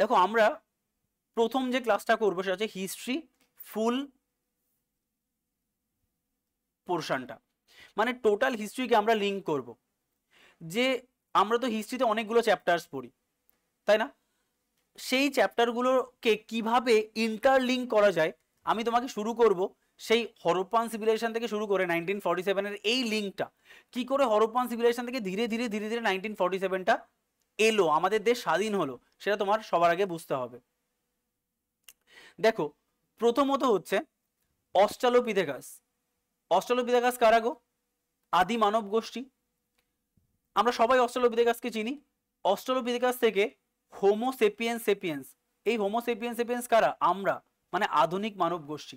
দেখো আমরা প্রথম যে ক্লাসটা করবো সেটা হচ্ছে হিস্ট্রি ফুল পোর্শনটা মানে টোটাল হিস্ট্রিকে আমরা লিঙ্ক করব যে আমরা তো হিস্ট্রিতে অনেকগুলো চ্যাপ্টার্স পড়ি তাই না সেই চ্যাপ্টারগুলোকে কিভাবে ইন্টারলিঙ্ক করা যায় আমি তোমাকে শুরু করব সেই হরপ্পান সিভিলাইজেশন থেকে শুরু করে নাইনটিন ফর্টি সেভেনের এই লিঙ্কটা কী করে হরপ্পান সিভিলাইজেশন থেকে ধীরে ধীরে ধীরে ধীরে নাইনটিন ফর্টি সেভেনটা এলো আমাদের দেশ স্বাধীন হলো সেটা তোমার সবার আগে বুঝতে হবে দেখো প্রথমত হচ্ছে অস্ট্রালোপিথেকাস অস্ট্রালোপিথেকাস কারা গো আদি মানব গোষ্ঠী আমরা সবাই অস্ট্রালোপিথেকাসকে চিনি অস্ট্রালোপিথেকাস থেকে হোমোসেপিয়েন্স সেপিয়েন্স এই হোমোসেপিয়েন্স সেপিয়েন্স কারা আমরা মানে আধুনিক মানব গোষ্ঠী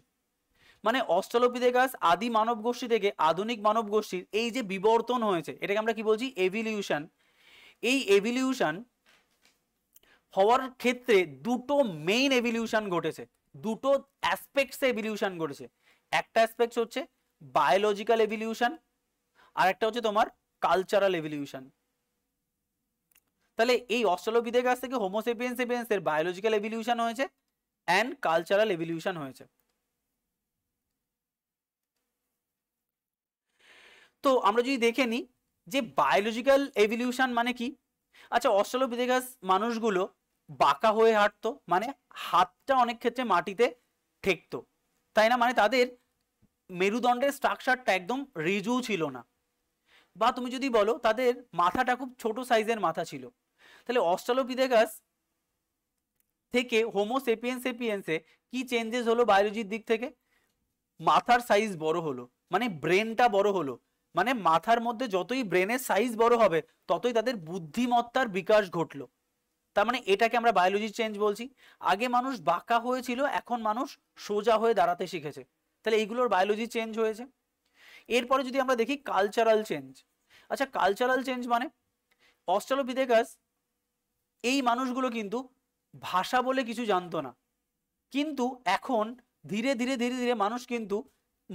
মানে অস্ট্রালোপিথেকাস আদি মানব গোষ্ঠী থেকে আধুনিক মানব গোষ্ঠীর এই যে বিবর্তন হয়েছে এটাকে আমরা কি বলছি এভিলিউশন এই এভিলিউশন হওয়ার ক্ষেত্রে দুটো মেইন এভিলিউশন ঘটেছে দুটো অ্যাসপেক্টসে এভিলিউশন ঘটেছে একটা অ্যাসপেক্টস হচ্ছে বায়োলজিক্যাল এভিলিউশন আর একটা হচ্ছে তোমার কালচারাল এভিলিউশন তাহলে এই অস্ট্রালোপিথের কাছ থেকে হোমোসেপিয়েন্স এর বায়োলজিক্যাল এভিলিউশন হয়েছে অ্যান্ড কালচারাল এভিলিউশন হয়েছে তো আমরা যদি দেখে নিই যে বায়োলজিক্যাল এভলিউশন মানে কি আচ্ছা অস্ট্রালোপিথেকাস মানুষগুলো বাঁকা হয়ে হাঁটতো মানে হাতটা অনেক ক্ষেত্রে মাটিতে ঠেকতো তাই না মানে তাদের মেরুদণ্ডের স্ট্রাকচারটা একদম রিজু ছিল না বা তুমি যদি বলো তাদের মাথাটা খুব ছোট সাইজের মাথা ছিল তাহলে অস্ট্রালোপিথেকাস থেকে হোমোসেপিয়েন্স এপিয়েন্সে কি চেঞ্জেস হলো বায়োলজির দিক থেকে মাথার সাইজ বড় হলো মানে ব্রেনটা বড় হলো মানে মাথার মধ্যে যতই ব্রেনের সাইজ বড় হবে ততই তাদের বুদ্ধিমত্তার বিকাশ ঘটলো তার মানে এটাকে আমরা বায়োলজি চেঞ্জ বলছি আগে মানুষ বাঁকা হয়েছিল এখন মানুষ সোজা হয়ে দাঁড়াতে শিখেছে তাহলে এইগুলোর বায়োলজি চেঞ্জ হয়েছে এরপরে যদি আমরা দেখি কালচারাল চেঞ্জ আচ্ছা কালচারাল চেঞ্জ মানে অস্ট্রালোপিথেকাস এই মানুষগুলো কিন্তু ভাষা বলে কিছু জানতো না কিন্তু এখন ধীরে ধীরে ধীরে ধীরে মানুষ কিন্তু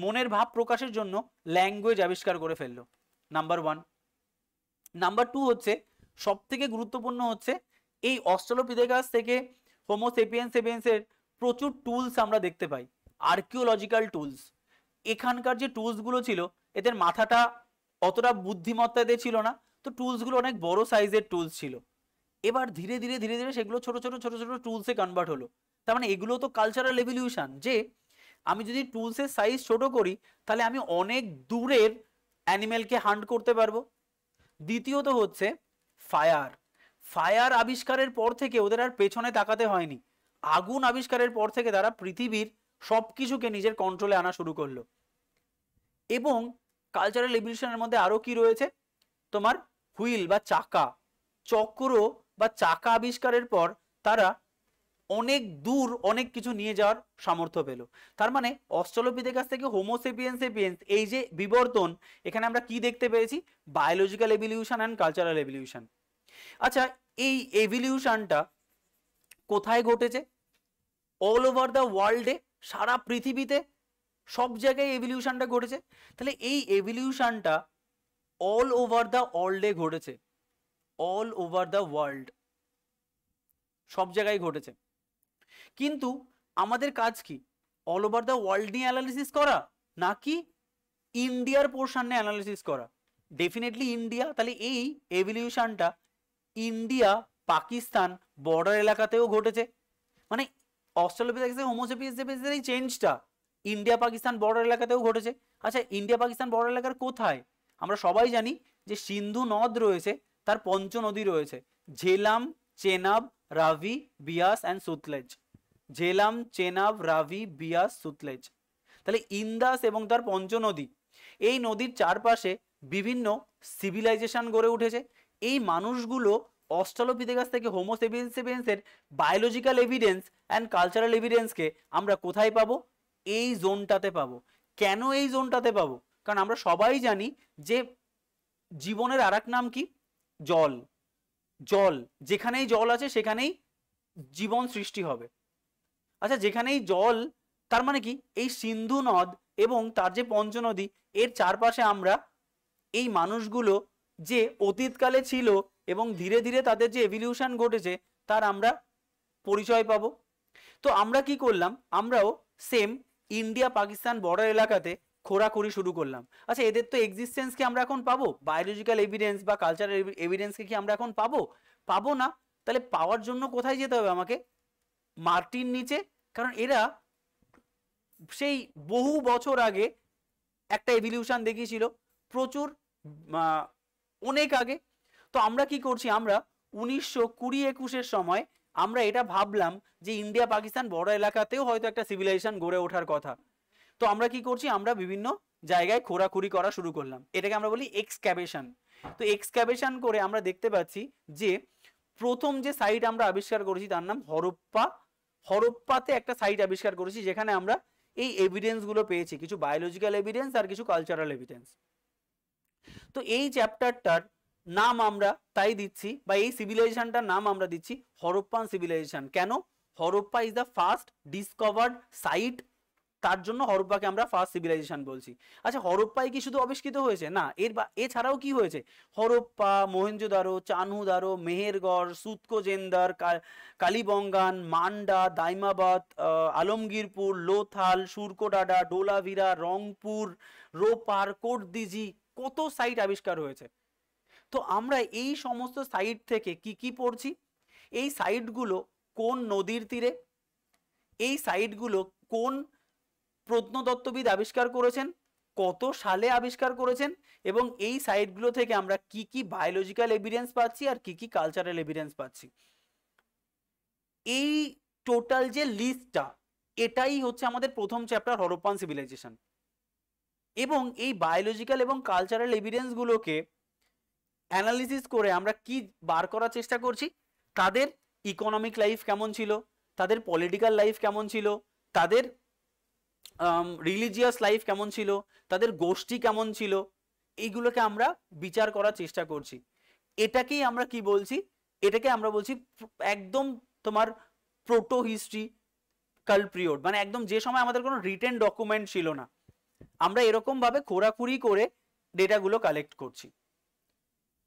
মনের ভাব প্রকাশের জন্য ল্যাঙ্গুয়েজ আবিষ্কার করে ফেললো নাম্বার ওয়ান নাম্বার টু হচ্ছে সব থেকে গুরুত্বপূর্ণ হচ্ছে এই অস্ট্রোলোপিথেকাস থেকে হোমোসেপিয়েন্স সেপিয়েন্সের প্রচুর টুলস আমরা দেখতে পাই আর্কিওলজিক্যাল টুলস এখানকার যে টুলসগুলো ছিল এদের মাথাটা অতটা বুদ্ধিমত্তাতে ছিল না তো টুলসগুলো অনেক বড় সাইজের টুলস ছিল এবার ধীরে ধীরে ধীরে ধীরে সেগুলো ছোট ছোট ছোট ছোট টুলসে কনভার্ট হলো তার মানে এগুলো তো কালচারাল রেভলিউশন যে আমি যদি টুলসের সাইজ ছোট করি তাহলে আমি অনেক দূরের অ্যানিমেলকে হান্ট করতে পারবো দ্বিতীয়ত হচ্ছে ফায়ার ফায়ার আবিষ্কারের পর থেকে ওদের আর পেছনে তাকাতে হয়নি আগুন আবিষ্কারের পর থেকে তারা পৃথিবীর সব কিছুকে নিজের কন্ট্রোলে আনা শুরু করলো এবং কালচারাল রেভলিউশনের মধ্যে আরও কি রয়েছে তোমার হুইল বা চাকা চক্র বা চাকা আবিষ্কারের পর তারা অনেক দূর অনেক কিছু নিয়ে যাওয়ার সামর্থ্য পেল তার মানে অস্ট্রলোপিদের কাছ থেকে হোমোসেপিয়েন্স এই যে বিবর্তন এখানে আমরা কি দেখতে পেয়েছি biological evolution and cultural evolution আচ্ছা এই এভিলিউশনটা কোথায় ঘটেছে অল ওভার দ্য ওয়ার্ল্ডে সারা পৃথিবীতে সব জায়গায় এভিলিউশনটা ঘটেছে তাহলে এই এভিলিউশনটা অল ওভার দ্য ওয়ার্ল্ডে ঘটেছে অল ওভার দ্য ওয়ার্ল্ড সব জায়গায় ঘটেছে কিন্তু আমাদের কাজ কি অল ওভার দ্য ওয়ার্ল্ড নিয়ে অ্যানালিসিস করা নাকি ইন্ডিয়ার পোর্শন নিয়ে অ্যানালিসিস করা ডেফিনেটলি ইন্ডিয়া তাহলে এই এভলিউশনটা ইন্ডিয়া পাকিস্তান বর্ডার এলাকাতেও ঘটেছে মানে অস্ট্রেলোপিথেক্সের হোমোসেপিসের এই চেঞ্জটা ইন্ডিয়া পাকিস্তান বর্ডার এলাকাতেও ঘটেছে আচ্ছা ইন্ডিয়া পাকিস্তান বর্ডার এলাকার কোথায় আমরা সবাই জানি যে সিন্ধু নদ রয়েছে তার পঞ্চ নদী রয়েছে ঝেলাম চেনাব রাভি বিয়াস অ্যান্ড সুতলেজ ঝেলাম চেনাব রাভি বিয়াস সুতলেজ তাহলে ইন্দাস এবং তার পঞ্চনদী এই নদীর চারপাশে বিভিন্ন সিভিলাইজেশন গড়ে উঠেছে এই মানুষগুলো কাছ থেকে হোমোসেভিয়েন্সেভিয়েন্সের বায়োলজিক্যাল এভিডেন্স অ্যান্ড কালচারাল এভিডেন্সকে আমরা কোথায় পাবো এই জোনটাতে পাবো কেন এই জোনটাতে পাবো কারণ আমরা সবাই জানি যে জীবনের আর নাম কি জল জল যেখানেই জল আছে সেখানেই জীবন সৃষ্টি হবে আচ্ছা যেখানেই জল তার মানে কি এই সিন্ধু নদ এবং তার যে পঞ্চনদী এর চারপাশে আমরা এই মানুষগুলো যে অতীতকালে ছিল এবং ধীরে ধীরে তাদের যে এভিলিউশন ঘটেছে তার আমরা পরিচয় পাব তো আমরা কি করলাম আমরাও সেম ইন্ডিয়া পাকিস্তান বর্ডার এলাকাতে খোঁড়াখুড়ি শুরু করলাম আচ্ছা এদের তো এক্সিস্টেন্স কি আমরা এখন পাবো বায়োলজিক্যাল এভিডেন্স বা কালচারাল এভিডেন্সকে কি আমরা এখন পাবো পাবো না তাহলে পাওয়ার জন্য কোথায় যেতে হবে আমাকে মাটির নিচে কারণ এরা সেই বহু বছর আগে একটা এভিলিউশন দেখিয়েছিল প্রচুর অনেক আগে তো আমরা কি করছি আমরা উনিশশো কুড়ি একুশের সময় আমরা এটা ভাবলাম যে ইন্ডিয়া পাকিস্তান বড় এলাকাতেও হয়তো একটা সিভিলাইজেশন গড়ে ওঠার কথা তো আমরা কি করছি আমরা বিভিন্ন জায়গায় খোরাখুরি করা শুরু করলাম এটাকে আমরা বলি এক্সক্যাভেশন তো এক্সক্যাভেশন করে আমরা দেখতে পাচ্ছি যে প্রথম যে সাইট আমরা আবিষ্কার করেছি তার নাম হরপ্পা হরপ্পাতে একটা সাইট আবিষ্কার করেছি যেখানে আমরা এই এভিডেন্সগুলো পেয়েছি কিছু বায়োলজিক্যাল এভিডেন্স আর কিছু কালচারাল এভিডেন্স তো এই চ্যাপ্টারটার নাম আমরা তাই দিচ্ছি বা এই সিভিলাইজেশনটার নাম আমরা দিচ্ছি হরপ্পান সিভিলাইজেশন কেন Harappa is the first discovered site তার জন্য হরপ্পাকে আমরা ফার্স্ট সিভিলাইজেশন বলছি আচ্ছা হরপ্পায় কি শুধু আবিষ্কৃত হয়েছে না এর বা এছাড়াও কি হয়েছে হরপ্পা মহেঞ্জোদারো চানহুদারো মেহেরগড় সুতকোজেন্দার কালীবঙ্গান মান্ডা দাইমাবাদ আলমগীরপুর লোথাল সুরকোডাডা ডোলাভিরা রংপুর রোপার কোটদিজি কত সাইট আবিষ্কার হয়েছে তো আমরা এই সমস্ত সাইট থেকে কি কি পড়ছি এই সাইটগুলো কোন নদীর তীরে এই সাইটগুলো কোন প্রত্নতত্ত্ববিদ আবিষ্কার করেছেন কত সালে আবিষ্কার করেছেন এবং এই সাইটগুলো থেকে আমরা কি কি বায়োলজিক্যাল এভিডেন্স পাচ্ছি আর কি কি কালচারাল এভিডেন্স পাচ্ছি এই টোটাল যে লিস্টটা এটাই হচ্ছে আমাদের প্রথম চ্যাপ্টার হরপ্পান সিভিলাইজেশন এবং এই বায়োলজিক্যাল এবং কালচারাল এভিডেন্সগুলোকে অ্যানালিসিস করে আমরা কি বার করার চেষ্টা করছি তাদের ইকোনমিক লাইফ কেমন ছিল তাদের পলিটিক্যাল লাইফ কেমন ছিল তাদের রিলিজিয়াস লাইফ কেমন ছিল তাদের গোষ্ঠী কেমন ছিল এইগুলোকে আমরা বিচার করার চেষ্টা করছি এটাকেই আমরা কি বলছি এটাকে আমরা বলছি একদম তোমার প্রোটো হিস্ট্রি কাল পিরিয়ড মানে একদম যে সময় আমাদের কোনো রিটেন ডকুমেন্ট ছিল না আমরা এরকমভাবে খোরাখুরি করে ডেটাগুলো কালেক্ট করছি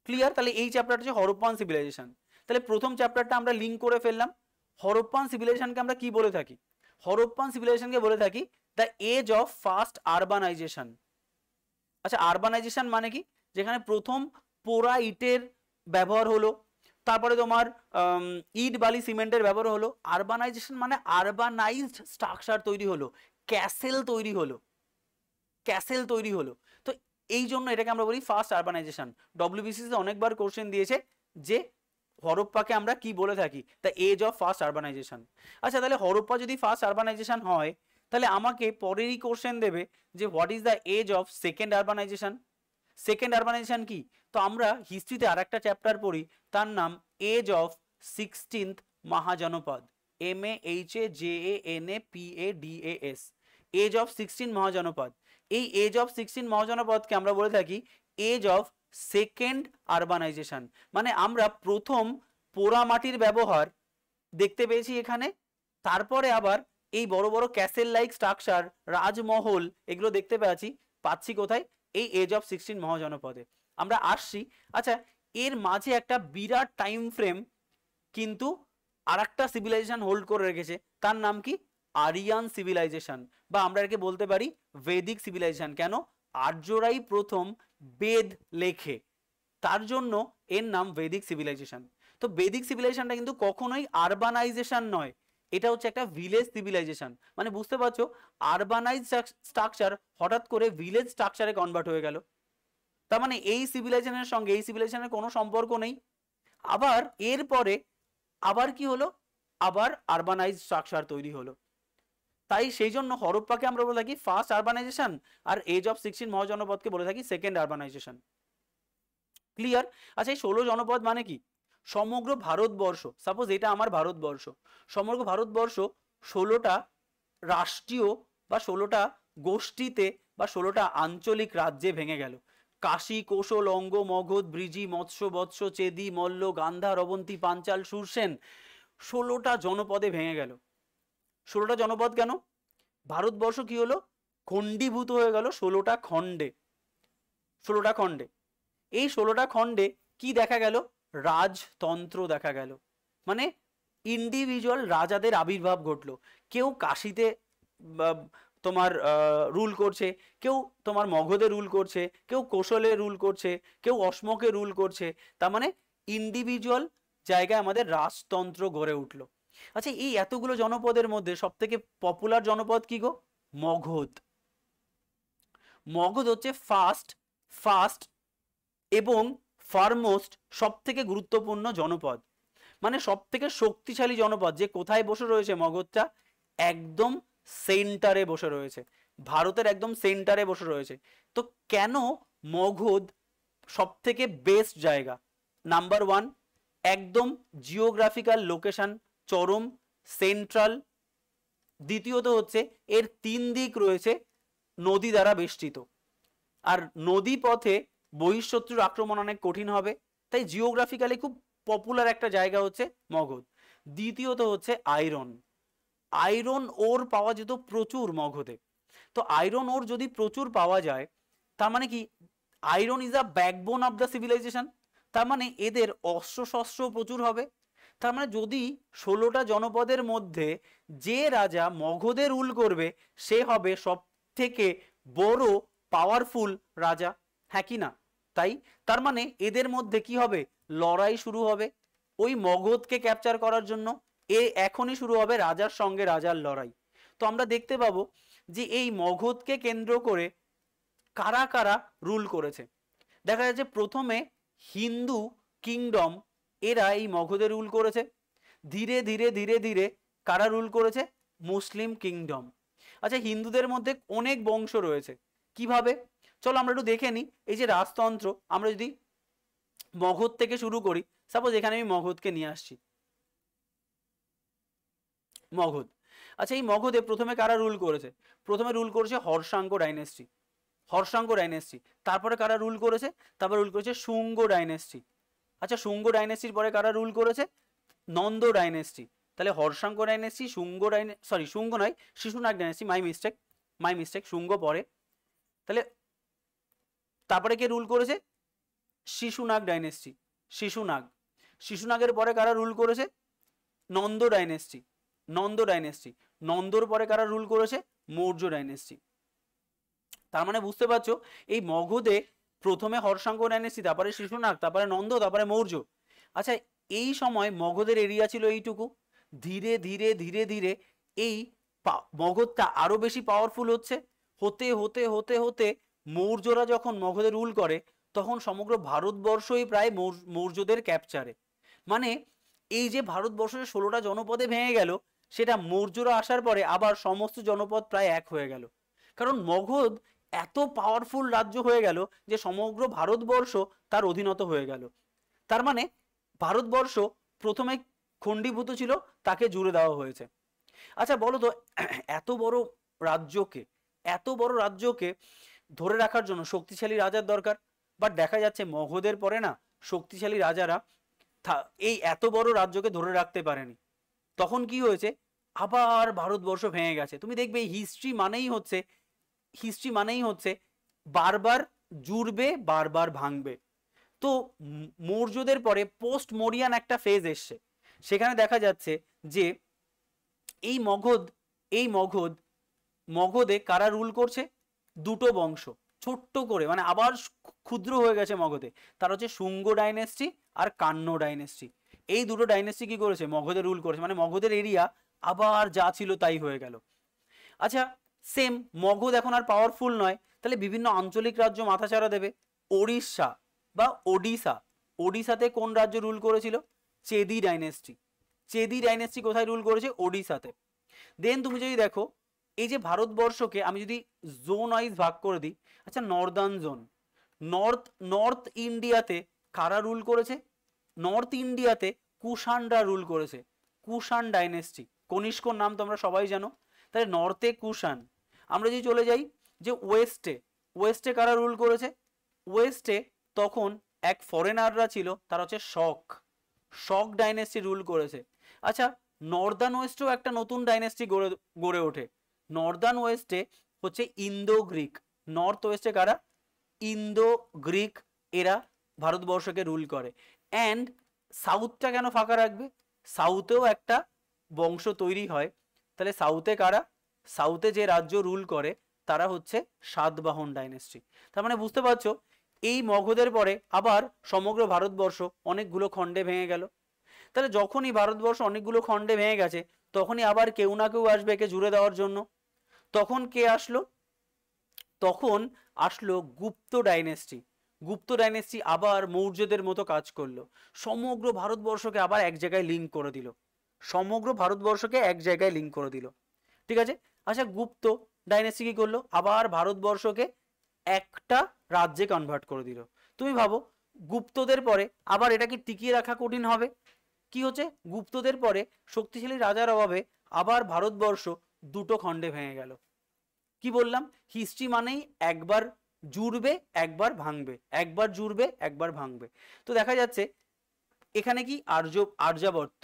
ক্লিয়ার তাহলে এই চ্যাপ্টারটা হচ্ছে হরপ্পান সিভিলাইজেশন তাহলে প্রথম চ্যাপ্টারটা আমরা লিঙ্ক করে ফেললাম হরপ্পান সিভিলাইজেশনকে আমরা কি বলে থাকি হরপ্পান সিভিলাইজেশনকে বলে থাকি the age of first urbanisation আচ্ছা আরবানাইজেশন মানে কি যেখানে প্রথম পোড়া ইটের ব্যবহার হলো তারপরে তোমার ইট বালি সিমেন্টের ব্যবহার হলো আরবানাইজেশন মানে আরবানাইজড স্ট্রাকচার তৈরি হলো ক্যাসেল তৈরি হলো ক্যাসেল তৈরি হলো তো এই জন্য এটাকে আমরা বলি ফার্স্ট আরবানাইজেশন ডব্লিউবিসিসি অনেকবার কোশ্চেন দিয়েছে যে হরপ্পাকে আমরা কি বলে থাকি the age of first urbanisation আচ্ছা তাহলে হরপ্পা যদি ফার্স্ট আরবানাইজেশন হয় তাহলে আমাকে পরেরই কোশ্চেন দেবে যে what is the age of second urbanisation second urbanisation কি তো আমরা হিস্ট্রিতে আর একটা চ্যাপ্টার পড়ি তার নাম age of sixteenth Mahajanapada M A H A J A N A P A D A S age of sixteen Mahajanapada এই এজ অফ সিক্সটিন মহাজনপদকে আমরা বলে থাকি এজ অফ সেকেন্ড আরবানাইজেশন মানে আমরা প্রথম পোড়া মাটির ব্যবহার দেখতে পেয়েছি এখানে তারপরে আবার এই বড় বড় ক্যাসেল লাইক স্ট্রাকচার রাজমহল এগুলো দেখতে পাচ্ছি পাচ্ছি কোথায় এই এজ অফ সিক্সটিন মহাজনপদে আমরা আসছি আচ্ছা এর মাঝে একটা বিরাট টাইম ফ্রেম কিন্তু আর একটা সিভিলাইজেশন হোল্ড করে রেখেছে তার নাম কি আরিয়ান সিভিলাইজেশন বা আমরা একে বলতে পারি বেদিক সিভিলাইজেশন কেন আর্যরাই প্রথম বেদ লেখে তার জন্য এর নাম বেদিক সিভিলাইজেশন তো বেদিক সিভিলাইজেশনটা কিন্তু কখনোই আরবানাইজেশন নয় এটা হচ্ছে একটা ভিলেজ সিভিলাইজেশন মানে বুঝতে পারছো আরবানাইজ স্ট্রাকচার হঠাৎ করে ভিলেজ স্ট্রাকচারে কনভার্ট হয়ে গেল তার মানে এই সিভিলাইজেশনের সঙ্গে এই সিভিলাইজেশনের কোনো সম্পর্ক নেই আবার এরপরে আবার কি হলো আবার আরবানাইজ স্ট্রাকচার তৈরি হলো তাই সেই জন্য হরপ্পাকে আমরা বলে থাকি ফার্স্ট আরবানাইজেশন আর এজ অফ সিক্সটিন মহাজনপদকে বলে থাকি সেকেন্ড আরবানাইজেশন ক্লিয়ার আচ্ছা এই ষোলো জনপদ মানে কি সমগ্র ভারতবর্ষ সাপোজ এটা আমার ভারতবর্ষ সমগ্র ভারতবর্ষ ষোলোটা রাষ্ট্রীয় বা ষোলোটা গোষ্ঠীতে বা ষোলোটা আঞ্চলিক রাজ্যে ভেঙে গেল কাশী কোশল অঙ্গ মগধ ব্রিজি মৎস্য বৎস চেদি মল্ল গান্ধার অবন্তী পাঞ্চাল সুরসেন ষোলোটা জনপদে ভেঙে গেল ষোলোটা জনপদ কেন ভারতবর্ষ কি হলো খণ্ডীভূত হয়ে গেল ষোলোটা খণ্ডে ষোলোটা খণ্ডে এই ষোলোটা খণ্ডে কি দেখা গেল রাজতন্ত্র দেখা গেল মানে ইন্ডিভিজুয়াল রাজাদের আবির্ভাব ঘটলো কেউ কাশিতে তোমার রুল করছে কেউ তোমার মগধে রুল করছে কেউ কৌশলে রুল করছে কেউ অসমকে রুল করছে তার মানে ইন্ডিভিজুয়াল জায়গায় আমাদের রাজতন্ত্র গড়ে উঠলো আচ্ছা এই এতগুলো জনপদের মধ্যে সব থেকে পপুলার জনপদ কি গো মগধ মগধ হচ্ছে ফাস্ট ফাস্ট এবং ফারমোস্ট থেকে গুরুত্বপূর্ণ জনপদ মানে সব থেকে শক্তিশালী জনপদ যে কোথায় বসে রয়েছে মগধটা একদম সেন্টারে বসে রয়েছে ভারতের একদম সেন্টারে বসে রয়েছে তো কেন মগধ সব থেকে বেস্ট জায়গা নাম্বার ওয়ান একদম জিওগ্রাফিক্যাল লোকেশন চরম সেন্ট্রাল দ্বিতীয়ত হচ্ছে এর তিন দিক রয়েছে নদী দ্বারা বেষ্টিত আর নদী পথে বহিঃশত্রুর আক্রমণ অনেক কঠিন হবে তাই জিওগ্রাফিক্যালি খুব পপুলার একটা জায়গা হচ্ছে মগধ দ্বিতীয়ত হচ্ছে আয়রন আয়রন ওর পাওয়া যেত প্রচুর মগধে তো আয়রন ওর যদি প্রচুর পাওয়া যায় তার মানে কি iron is a backbone of the civilisation তার মানে এদের শস্ত্র প্রচুর হবে তার মানে যদি ষোলোটা জনপদের মধ্যে যে রাজা মগধে রুল করবে সে হবে সব থেকে বড় পাওয়ারফুল রাজা হ্যাঁ কি না তাই তার মানে এদের মধ্যে কি হবে লড়াই শুরু হবে ওই মগধকে ক্যাপচার করার জন্য এ এখনই শুরু হবে রাজার সঙ্গে রাজার লড়াই তো আমরা দেখতে পাবো যে এই মগধকে কেন্দ্র করে কারা কারা রুল করেছে দেখা যাচ্ছে প্রথমে হিন্দু কিংডম এরা এই মগধে রুল করেছে ধীরে ধীরে ধীরে ধীরে কারা রুল করেছে মুসলিম কিংডম আচ্ছা হিন্দুদের মধ্যে অনেক বংশ রয়েছে কিভাবে চলো আমরা একটু দেখে নিই এই যে রাজতন্ত্র আমরা যদি মগধ থেকে শুরু করি সাপোজ এখানে আমি মগধকে নিয়ে আসছি মগধ আচ্ছা এই মগধে প্রথমে কারা রুল করেছে প্রথমে রুল করেছে হর্ষাঙ্গ ডাইনেস্ট্রি হর্ষাঙ্গ ডাইনেস্ট্রি তারপরে কারা রুল করেছে তারপর রুল করেছে শুঙ্গ ডাইনেস্ট্রি আচ্ছা শুঙ্গ ডাইনেস্ট্রির পরে কারা রুল করেছে নন্দ ডাইনেস্ট্রি তাহলে হর্ষাঙ্গ ডাইনেস্ট্রি শুঙ্গ ডাইনে সরি শুঙ্গ নয় Shishunaga dynasty my mistake my mistake Shunga পরে তাহলে তারপরে কে রুল করেছে শিশুনাগ ডাইনেস্টি শিশুনাগ শিশুনাগের পরে কারা রুল করেছে নন্দ ডাইনেস্টি নন্দ ডাইনেস্টি নন্দর পরে কারা রুল করেছে মৌর্য ডাইনেস্টি তার মানে বুঝতে পারছো এই মগধে প্রথমে হরসাঙ্গ ডাইনেস্টি তারপরে শিশুনাগ তারপরে নন্দ তারপরে মৌর্য আচ্ছা এই সময় মগধের এরিয়া ছিল এইটুকু ধীরে ধীরে ধীরে ধীরে এই মগধটা আরও বেশি পাওয়ারফুল হচ্ছে হতে হতে হতে হতে মৌর্যরা যখন মগধে রুল করে তখন সমগ্র ভারতবর্ষই প্রায় মৌর্যদের ক্যাপচারে মানে এই যে ভারতবর্ষের ষোলোটা জনপদে ভেঙে গেল সেটা মৌর্যরা আসার পরে আবার সমস্ত জনপদ প্রায় এক হয়ে গেল কারণ মগধ এত পাওয়ারফুল রাজ্য হয়ে গেল যে সমগ্র ভারতবর্ষ তার অধীনত হয়ে গেল তার মানে ভারতবর্ষ প্রথমে খণ্ডীভূত ছিল তাকে জুড়ে দেওয়া হয়েছে আচ্ছা বলো তো এত বড় রাজ্যকে এত বড় রাজ্যকে ধরে রাখার জন্য শক্তিশালী রাজার দরকার বাট দেখা যাচ্ছে মগধের পরে না শক্তিশালী রাজারা এই এত বড় রাজ্যকে ধরে রাখতে পারেনি তখন কি হয়েছে আবার ভারতবর্ষ ভেঙে গেছে তুমি দেখবে হিস্ট্রি মানেই হচ্ছে হিস্ট্রি মানেই হচ্ছে বারবার জুড়বে বারবার ভাঙবে তো মৌর্যদের পরে পোস্ট মোরিয়ান একটা ফেজ এসছে সেখানে দেখা যাচ্ছে যে এই মগধ এই মগধ মগধে কারা রুল করছে দুটো বংশ ছোট্ট করে মানে আবার ক্ষুদ্র হয়ে গেছে মগধে তার হচ্ছে শুঙ্গ ডাইনেস্টি আর কান্ন ডাইনেস্টি এই দুটো ডাইনেস্টি কি করেছে মগধে রুল করেছে মানে মগধের এরিয়া আবার যা ছিল তাই হয়ে গেল আচ্ছা সেম মগধ এখন আর পাওয়ারফুল নয় তাহলে বিভিন্ন আঞ্চলিক রাজ্য মাথাচাড়া দেবে ওড়িশা বা ওডিশা ওডিশাতে কোন রাজ্য রুল করেছিল চেদি ডাইনেস্টি চেদি ডাইনেস্টি কোথায় রুল করেছে ওডিশাতে দেন তুমি যদি দেখো এই যে ভারতবর্ষকে আমি যদি জোন ওয়াইজ ভাগ করে দিই আচ্ছা নর্দার্ন জোন নর্থ নর্থ ইন্ডিয়াতে কারা রুল করেছে নর্থ ইন্ডিয়াতে কুষাণরা রুল করেছে কুষাণ ডাইনেস্টি কনিষ্কর নাম তোমরা সবাই জানো তাহলে নর্থে কুষাণ আমরা যদি চলে যাই যে ওয়েস্টে ওয়েস্টে কারা রুল করেছে ওয়েস্টে তখন এক ফরেনাররা ছিল তারা হচ্ছে শক শক ডাইনেস্টি রুল করেছে আচ্ছা নর্দার্ন ওয়েস্টেও একটা নতুন ডাইনেস্টি গড়ে গড়ে ওঠে নর্দার্ন ওয়েস্টে হচ্ছে ইন্দো গ্রিক নর্থ ওয়েস্টে কারা ইন্দো গ্রিক এরা ভারতবর্ষকে রুল করে অ্যান্ড সাউথটা কেন ফাঁকা রাখবে সাউথেও একটা বংশ তৈরি হয় তাহলে সাউথে কারা সাউথে যে রাজ্য রুল করে তারা হচ্ছে সাতবাহন ডাইনেস্ট্রি তার মানে বুঝতে পারছো এই মগধের পরে আবার সমগ্র ভারতবর্ষ অনেকগুলো খণ্ডে ভেঙে গেল তাহলে যখনই ভারতবর্ষ অনেকগুলো খণ্ডে ভেঙে গেছে তখনই আবার কেউ না কেউ আসবে একে জুড়ে দেওয়ার জন্য তখন কে আসলো তখন আসলো গুপ্ত ডাইনেস্টি গুপ্ত ডাইনেস্টি আবার মৌর্যদের মতো কাজ করলো সমগ্র ভারতবর্ষকে আবার এক জায়গায় লিঙ্ক করে দিল সমগ্র ভারতবর্ষকে এক জায়গায় লিঙ্ক করে দিল ঠিক আছে আচ্ছা গুপ্ত ডাইনেস্টি কি করলো আবার ভারতবর্ষকে একটা রাজ্যে কনভার্ট করে দিল তুমি ভাবো গুপ্তদের পরে আবার এটাকে টিকিয়ে রাখা কঠিন হবে কি হচ্ছে গুপ্তদের পরে শক্তিশালী রাজার অভাবে আবার ভারতবর্ষ দুটো খণ্ডে ভেঙে গেল কি বললাম হিস্ট্রি মানেই একবার জুড়বে একবার ভাঙবে একবার জুড়বে একবার ভাঙবে তো দেখা যাচ্ছে এখানে কি আর্য আর্যাবর্ত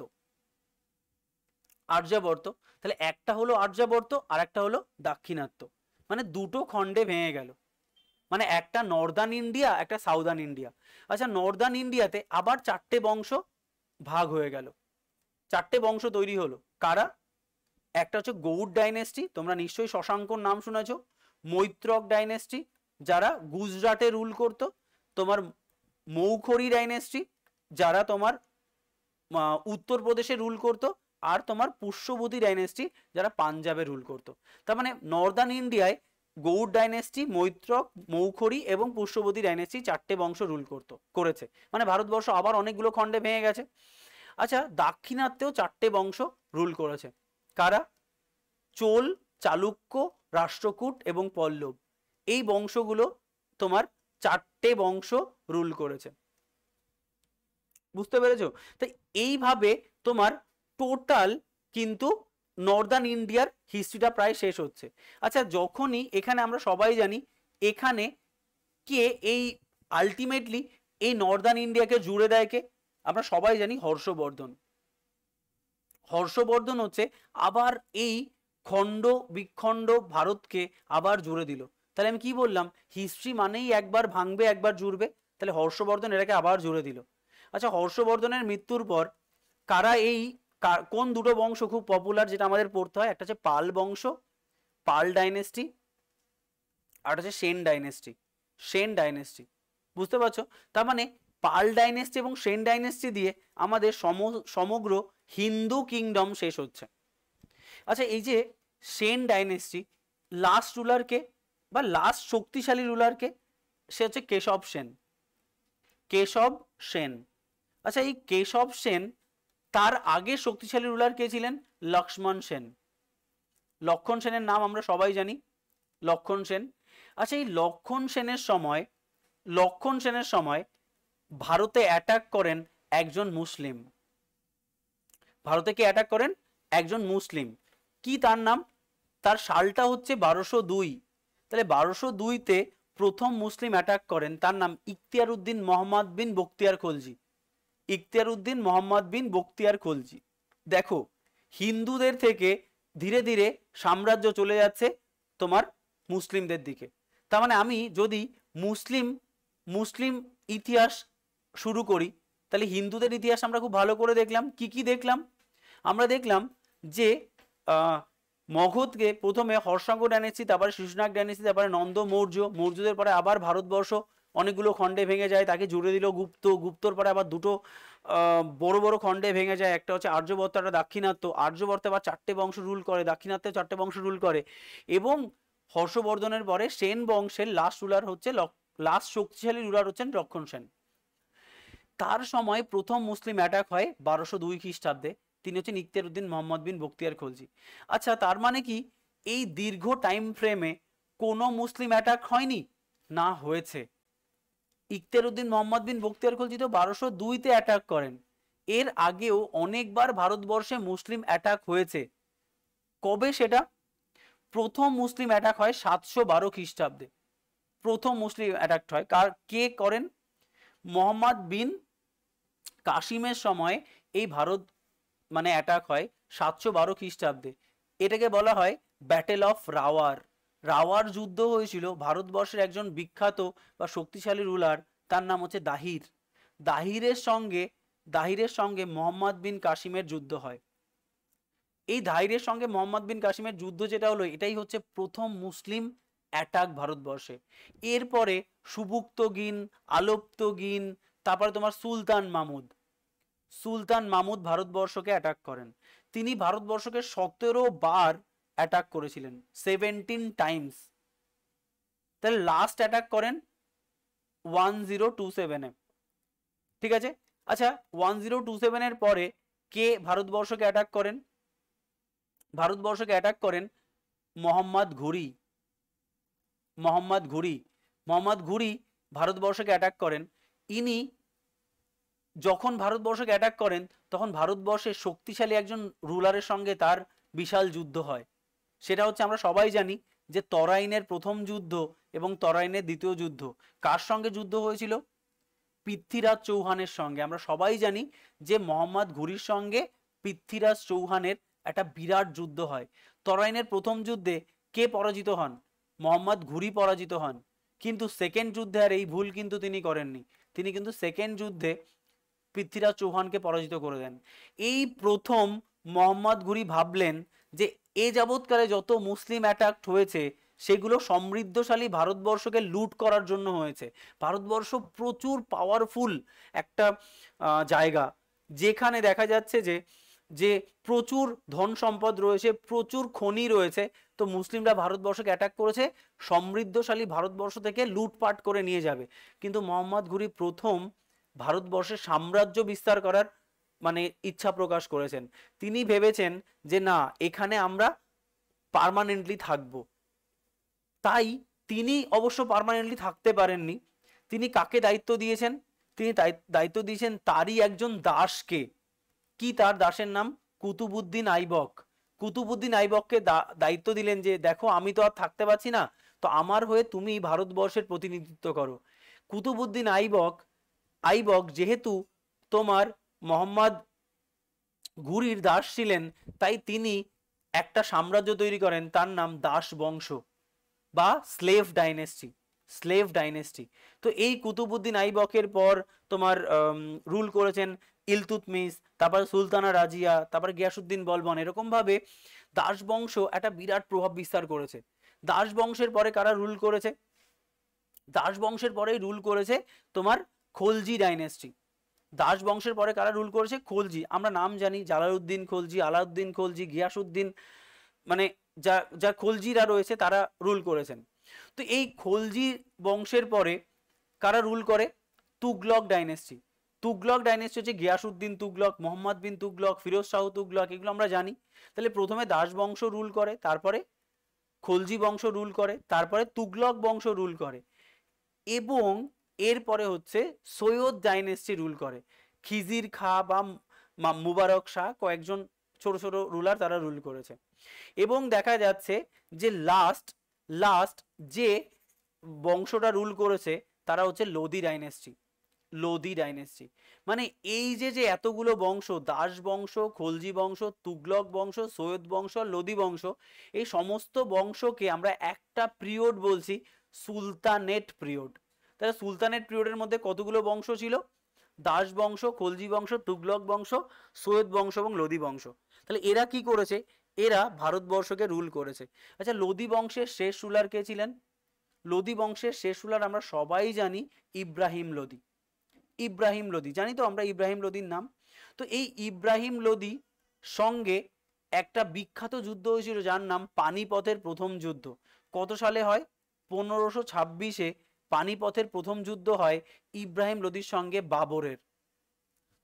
আর্যাবর্ত তাহলে একটা হলো আর্যাবর্ত আর একটা হলো দাক্ষিণাত্য মানে দুটো খণ্ডে ভেঙে গেল মানে একটা নর্দার্ন ইন্ডিয়া একটা সাউদার্ন ইন্ডিয়া আচ্ছা নর্দার্ন ইন্ডিয়াতে আবার চারটে বংশ ভাগ হয়ে গেল চারটে বংশ তৈরি হলো কারা একটা হচ্ছে গৌড় ডাইনেস্টি তোমরা নিশ্চয়ই শশাঙ্কর নাম শুনেছ মৈত্রক ডাইনেস্টি যারা গুজরাটে রুল করত তোমার মৌখরি ডাইনেস্টি যারা তোমার উত্তরপ্রদেশে রুল করত আর তোমার পুষ্যবতী ডাইনেস্টি যারা পাঞ্জাবে রুল করত তার মানে নর্দার্ন ইন্ডিয়ায় গৌড় ডাইনেস্টি মৈত্রক মৌখরি এবং পুষ্যবতী ডাইনেস্টি চারটে বংশ রুল করত করেছে মানে ভারতবর্ষ আবার অনেকগুলো খণ্ডে ভেঙে গেছে আচ্ছা দাক্ষিণাত্যেও চারটে বংশ রুল করেছে কারা চোল চালুক্য রাষ্ট্রকূট এবং পল্লব এই বংশগুলো তোমার চারটে বংশ রুল করেছে বুঝতে পেরেছ তাই এইভাবে তোমার টোটাল কিন্তু নর্দার্ন ইন্ডিয়ার হিস্ট্রিটা প্রায় শেষ হচ্ছে আচ্ছা যখনই এখানে আমরা সবাই জানি এখানে কে এই আলটিমেটলি এই নর্দার্ন ইন্ডিয়াকে জুড়ে দেয় কে আমরা সবাই জানি হর্ষবর্ধন হর্ষবর্ধন হচ্ছে আবার এই খণ্ড বিখণ্ড ভারতকে আবার জুড়ে দিল তাহলে আমি কি বললাম হিস্ট্রি মানেই একবার ভাঙবে একবার জুড়বে তাহলে হর্ষবর্ধন এটাকে আবার জুড়ে দিল আচ্ছা হর্ষবর্ধনের মৃত্যুর পর কারা এই কোন দুটো বংশ খুব পপুলার যেটা আমাদের পড়তে হয় একটা হচ্ছে পাল বংশ পাল ডাইনেস্টি আর হচ্ছে সেন ডাইনেস্টি সেন ডাইনেস্টি বুঝতে পারছো তার মানে পাল ডাইনেস্টি এবং সেন ডাইনেস্টি দিয়ে আমাদের সম সমগ্র হিন্দু কিংডম শেষ হচ্ছে আচ্ছা এই যে সেন ডাইনেস্টি লাস্ট রুলারকে বা লাস্ট শক্তিশালী রুলারকে সে হচ্ছে কেশব সেন কেশব সেন আচ্ছা এই কেশব সেন তার আগে শক্তিশালী রুলার কে ছিলেন লক্ষ্মণ সেন লক্ষণ সেনের নাম আমরা সবাই জানি লক্ষণ সেন আচ্ছা এই লক্ষণ সেনের সময় লক্ষণ সেনের সময় ভারতে অ্যাটাক করেন একজন মুসলিম ভারতে কে অ্যাটাক করেন একজন মুসলিম কি তার নাম তার সালটা হচ্ছে বারোশো দুই তাহলে বারোশো দুইতে প্রথম মুসলিম অ্যাটাক করেন তার নাম ইকতিয়ার উদ্দিন মোহাম্মদ বিন বক্তিয়ার খলজি ইখতিয়ার উদ্দিন মোহাম্মদ বিন বক্তিয়ার খলজি দেখো হিন্দুদের থেকে ধীরে ধীরে সাম্রাজ্য চলে যাচ্ছে তোমার মুসলিমদের দিকে তার মানে আমি যদি মুসলিম মুসলিম ইতিহাস শুরু করি তাহলে হিন্দুদের ইতিহাস আমরা খুব ভালো করে দেখলাম কি কি দেখলাম আমরা দেখলাম যে মগধকে প্রথমে হর্ষাঙ্গ ডাইনেসি তারপরে শিশুনাগ ডাইনেসি তারপরে নন্দ মৌর্য মৌর্যদের পরে আবার ভারতবর্ষ অনেকগুলো খণ্ডে ভেঙে যায় তাকে জুড়ে দিল গুপ্ত গুপ্তর পরে আবার দুটো বড় বড় খণ্ডে ভেঙে যায় একটা হচ্ছে আর্যবর্ত একটা দাক্ষিণাত্য আর্যবর্ত আবার চারটে বংশ রুল করে দাক্ষিণাত্য চারটে বংশ রুল করে এবং হর্ষবর্ধনের পরে সেন বংশের লাস্ট রুলার হচ্ছে লাস্ট শক্তিশালী রুলার হচ্ছেন রক্ষণ সেন তার সময় প্রথম মুসলিম অ্যাটাক হয় বারোশো দুই খ্রিস্টাব্দে তিনি হচ্ছেন ইখতিয়ার উদ্দিন মোহাম্মদ বিন বক্তিয়ার খলজি আচ্ছা তার মানে কি এই দীর্ঘ টাইম ফ্রেমে কোনো মুসলিম অ্যাটাক হয়নি না হয়েছে ইখতিয়ার উদ্দিন মোহাম্মদ বিন বক্তিয়ার খলজি তো বারোশো দুইতে অ্যাটাক করেন এর আগেও অনেকবার ভারতবর্ষে মুসলিম অ্যাটাক হয়েছে কবে সেটা প্রথম মুসলিম অ্যাটাক হয় সাতশো বারো খ্রিস্টাব্দে প্রথম মুসলিম অ্যাটাক হয় কার কে করেন মোহাম্মদ বিন কাসিমের সময় এই ভারত মানে অ্যাটাক হয় সাতশো বারো খ্রিস্টাব্দে এটাকে বলা হয় ব্যাটেল অফ রাওয়ার রাওয়ার যুদ্ধ হয়েছিল ভারতবর্ষের একজন বিখ্যাত বা শক্তিশালী রুলার তার নাম হচ্ছে দাহির দাহিরের সঙ্গে দাহিরের সঙ্গে মোহাম্মদ বিন কাসিমের যুদ্ধ হয় এই দাহিরের সঙ্গে মোহাম্মদ বিন কাসিমের যুদ্ধ যেটা হলো এটাই হচ্ছে প্রথম মুসলিম অ্যাটাক ভারতবর্ষে এরপরে সুবুক্ত আলোপ্তগিন তারপরে তোমার সুলতান মামুদ সুলতান মাহমুদ ভারতবর্ষকে অ্যাটাক করেন তিনি ভারতবর্ষকে সতেরো বার অ্যাটাক করেছিলেন সেভেন্টিন টাইমস তাহলে লাস্ট অ্যাটাক করেন ওয়ান জিরো টু সেভেনে ঠিক আছে আচ্ছা ওয়ান জিরো টু সেভেনের পরে কে ভারতবর্ষকে অ্যাটাক করেন ভারতবর্ষকে অ্যাটাক করেন মোহাম্মদ ঘুরি মোহাম্মদ ঘুরি মোহাম্মদ ঘুরি ভারতবর্ষকে অ্যাটাক করেন ইনি যখন ভারতবর্ষকে অ্যাটাক করেন তখন ভারতবর্ষের শক্তিশালী একজন রুলারের সঙ্গে তার বিশাল যুদ্ধ হয় সেটা হচ্ছে আমরা সবাই জানি যে তরাইনের প্রথম যুদ্ধ এবং তরাইনের দ্বিতীয় যুদ্ধ কার সঙ্গে যুদ্ধ হয়েছিল পৃথ্বীরাজ চৌহানের সঙ্গে আমরা সবাই জানি যে মোহাম্মদ ঘুরির সঙ্গে পৃথ্বীরাজ চৌহানের একটা বিরাট যুদ্ধ হয় তরাইনের প্রথম যুদ্ধে কে পরাজিত হন মোহাম্মদ ঘুরি পরাজিত হন কিন্তু সেকেন্ড যুদ্ধে আর এই ভুল কিন্তু তিনি করেননি তিনি কিন্তু সেকেন্ড যুদ্ধে পৃথ্বীরাজ চৌহানকে পরাজিত করে দেন এই প্রথম মোহাম্মদ ঘুরি ভাবলেন যে এ যাবৎকালে যত মুসলিম অ্যাটাক হয়েছে সেগুলো সমৃদ্ধশালী ভারতবর্ষকে লুট করার জন্য হয়েছে ভারতবর্ষ প্রচুর পাওয়ারফুল একটা জায়গা যেখানে দেখা যাচ্ছে যে যে প্রচুর ধন সম্পদ রয়েছে প্রচুর খনি রয়েছে তো মুসলিমরা ভারতবর্ষকে অ্যাটাক করেছে সমৃদ্ধশালী ভারতবর্ষ থেকে লুটপাট করে নিয়ে যাবে কিন্তু মোহাম্মদ ঘুরি প্রথম ভারতবর্ষে সাম্রাজ্য বিস্তার করার মানে ইচ্ছা প্রকাশ করেছেন তিনি ভেবেছেন যে না এখানে আমরা পারমানেন্টলি থাকব তাই তিনি অবশ্য পারমানেন্টলি থাকতে পারেননি তিনি কাকে দায়িত্ব দিয়েছেন তিনি দায়িত্ব দিয়েছেন তারই একজন দাসকে কি তার দাসের নাম কুতুবুদ্দিন আইবক কুতুবুদ্দিন আইবককে দায়িত্ব দিলেন যে দেখো আমি তো আর থাকতে পারছি না তো আমার হয়ে তুমি ভারতবর্ষের প্রতিনিধিত্ব করো কুতুবুদ্দিন আইবক আইবক যেহেতু তোমার মোহাম্মদ ঘুরির দাস ছিলেন তাই তিনি একটা সাম্রাজ্য তৈরি করেন তার নাম দাস বংশ বা স্লেভ ডাইনেস্টি স্লেভ ডাইনেস্টি তো এই কুতুবুদ্দিন আইবকের পর তোমার রুল করেছেন ইলতুতমিস তারপর সুলতানা রাজিয়া তারপর গিয়াসুদ্দিন বলবন এরকমভাবে দাস বংশ একটা বিরাট প্রভাব বিস্তার করেছে দাস বংশের পরে কারা রুল করেছে দাস বংশের পরেই রুল করেছে তোমার খোলজি ডাইনেস্টি দাস বংশের পরে কারা রুল করেছে খোলজি আমরা নাম জানি জালালউদ্দিন খোলজি আলাউদ্দিন খোলজি গিয়াসউদ্দিন মানে যা যা খোলজিরা রয়েছে তারা রুল করেছেন তো এই খোলজি বংশের পরে কারা রুল করে তুগলক ডাইনেস্টি তুগলক ডাইনেস্টি হচ্ছে গিয়াসউদ্দিন তুগলক মোহাম্মদ বিন তুগলক ফিরোজ শাহ তুগলক এগুলো আমরা জানি তাহলে প্রথমে দাস বংশ রুল করে তারপরে খোলজি বংশ রুল করে তারপরে তুগলক বংশ রুল করে এবং এরপরে হচ্ছে সৈয়দ ডাইনেস্টি রুল করে খিজির খা বা মুবারক শাহ কয়েকজন ছোট ছোট রুলার তারা রুল করেছে এবং দেখা যাচ্ছে যে লাস্ট লাস্ট যে বংশটা রুল করেছে তারা হচ্ছে লোদি ডাইনেস্টি লোদি ডাইনেস্টি মানে এই যে যে এতগুলো বংশ দাস বংশ খলজি বংশ তুগলক বংশ সৈয়দ বংশ লোদি বংশ এই সমস্ত বংশকে আমরা একটা পিরিয়ড বলছি সুলতানেট পিরিয়ড তাহলে সুলতানের পিরিয়ডের মধ্যে কতগুলো বংশ ছিল দাস বংশ খলজি বংশ তুগলক বংশ সৈয়দ বংশ এবং লোদি বংশ তাহলে এরা কি করেছে এরা ভারতবর্ষকে রুল করেছে আচ্ছা লোদি বংশের শেষ রুলার কে ছিলেন লোদি বংশের শেষ রুলার আমরা সবাই জানি ইব্রাহিম লোদি ইব্রাহিম লোদি জানি তো আমরা ইব্রাহিম লোদির নাম তো এই ইব্রাহিম লোদি সঙ্গে একটা বিখ্যাত যুদ্ধ হয়েছিল যার নাম পানিপথের প্রথম যুদ্ধ কত সালে হয় পনেরোশো ছাব্বিশে পানিপথের প্রথম যুদ্ধ হয় ইব্রাহিম লোদির সঙ্গে বাবরের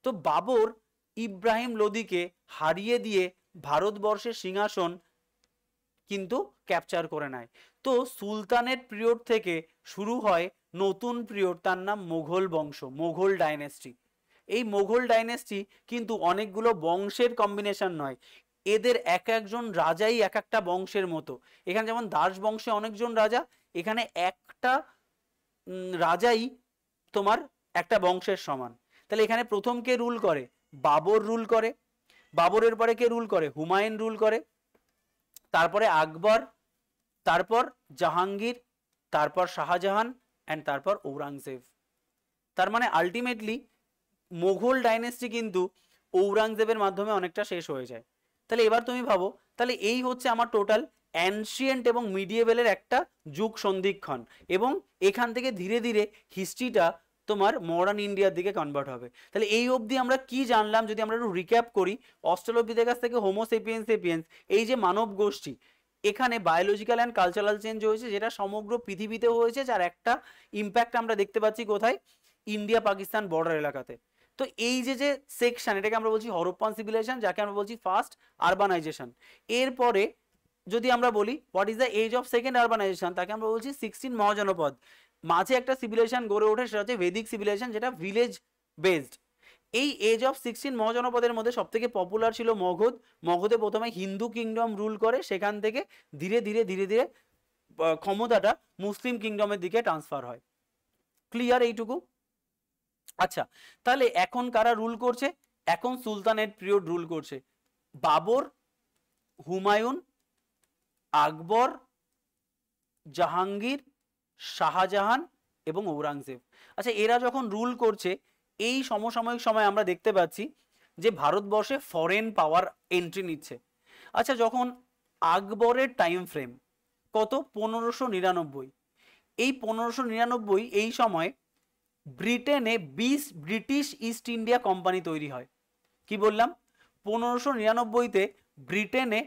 তো বাবর ইব্রাহিম লোদিকে হারিয়ে দিয়ে ভারতবর্ষের সিংহাসন কিন্তু ক্যাপচার করে নেয় তো সুলতানের পিরিয়ড থেকে শুরু হয় নতুন পিরিয়ড তার নাম মোঘল বংশ মোঘল ডাইনেস্টি এই মোঘল ডাইনেস্টি কিন্তু অনেকগুলো বংশের কম্বিনেশন নয় এদের এক একজন রাজাই এক একটা বংশের মতো এখানে যেমন দাস বংশে অনেকজন রাজা এখানে একটা রাজাই তোমার একটা বংশের সমান তাহলে এখানে প্রথম কে রুল করে বাবর রুল করে বাবরের পরে কে রুল করে হুমায়ুন রুল করে তারপরে আকবর তারপর জাহাঙ্গীর তারপর শাহজাহান অ্যান্ড তারপর ঔরঙ্গজেব তার মানে আলটিমেটলি মোঘল ডাইনেস্টি কিন্তু ঔরঙ্গজেবের মাধ্যমে অনেকটা শেষ হয়ে যায় তাহলে এবার তুমি ভাবো তাহলে এই হচ্ছে আমার টোটাল অ্যানশিয়েন্ট এবং মিডিয়েবেলের একটা যুগ সন্ধিক্ষণ এবং এখান থেকে ধীরে ধীরে হিস্ট্রিটা তোমার মডার্ন ইন্ডিয়ার দিকে কনভার্ট হবে তাহলে এই অবধি আমরা কি জানলাম যদি আমরা একটু রিক্যাপ করি অস্ট্রেলোপিদের কাছ থেকে হোমোসেপিয়েন্স সেপিয়েন্স এই যে মানব গোষ্ঠী এখানে বায়োলজিক্যাল অ্যান্ড কালচারাল চেঞ্জ হয়েছে যেটা সমগ্র পৃথিবীতে হয়েছে যার একটা ইম্প্যাক্ট আমরা দেখতে পাচ্ছি কোথায় ইন্ডিয়া পাকিস্তান বর্ডার এলাকাতে তো এই যে যে সেকশন এটাকে আমরা বলছি হরপ্পান সিভিলাইজেশন যাকে আমরা বলছি ফার্স্ট আরবানাইজেশন এরপরে যদি আমরা বলি what is the age of second urbanisation তাকে আমরা বলছি সিক্সটিন মহাজনপদ মাঝে একটা সিভিলাইজেশন গড়ে ওঠে সেটা হচ্ছে ভেদিক সিভিলাইজেশন যেটা ভিলেজ বেসড এই এজ অফ সিক্সটিন মহাজনপদের মধ্যে সবথেকে পপুলার ছিল মগধ মগধে প্রথমে হিন্দু কিংডম রুল করে সেখান থেকে ধীরে ধীরে ধীরে ধীরে ক্ষমতাটা মুসলিম কিংডমের দিকে ট্রান্সফার হয় ক্লিয়ার এইটুকু আচ্ছা তাহলে এখন কারা রুল করছে এখন সুলতানের পিরিয়ড রুল করছে বাবর হুমায়ুন আকবর জাহাঙ্গীর শাহজাহান এবং ঔরঙ্গজেব আচ্ছা এরা যখন রুল করছে এই সমসাময়িক সময় আমরা দেখতে পাচ্ছি যে ভারতবর্ষে ফরেন পাওয়ার এন্ট্রি নিচ্ছে আচ্ছা যখন আকবরের টাইম ফ্রেম কত পনেরোশো নিরানব্বই এই পনেরোশো নিরানব্বই এই সময় ব্রিটেনে বিশ ব্রিটিশ ইস্ট ইন্ডিয়া কোম্পানি তৈরি হয় কি বললাম পনেরোশো নিরানব্বইতে ব্রিটেনে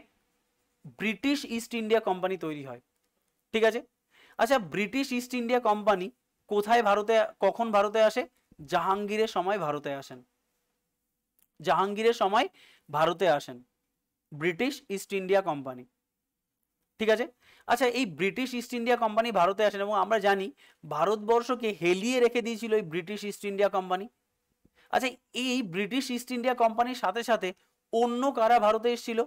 ব্রিটিশ ইস্ট ইন্ডিয়া কোম্পানি তৈরি হয় ঠিক আছে আচ্ছা ব্রিটিশ ইস্ট ইন্ডিয়া কোম্পানি কোথায় ভারতে কখন ভারতে আসে জাহাঙ্গীরের সময় ভারতে আসেন জাহাঙ্গীরের সময় ভারতে আসেন ব্রিটিশ ইস্ট ইন্ডিয়া কোম্পানি ঠিক আছে আচ্ছা এই ব্রিটিশ ইস্ট ইন্ডিয়া কোম্পানি ভারতে আসেন এবং আমরা জানি ভারতবর্ষকে হেলিয়ে রেখে দিয়েছিল এই ব্রিটিশ ইস্ট ইন্ডিয়া কোম্পানি আচ্ছা এই ব্রিটিশ ইস্ট ইন্ডিয়া কোম্পানির সাথে সাথে অন্য কারা ভারতে এসেছিল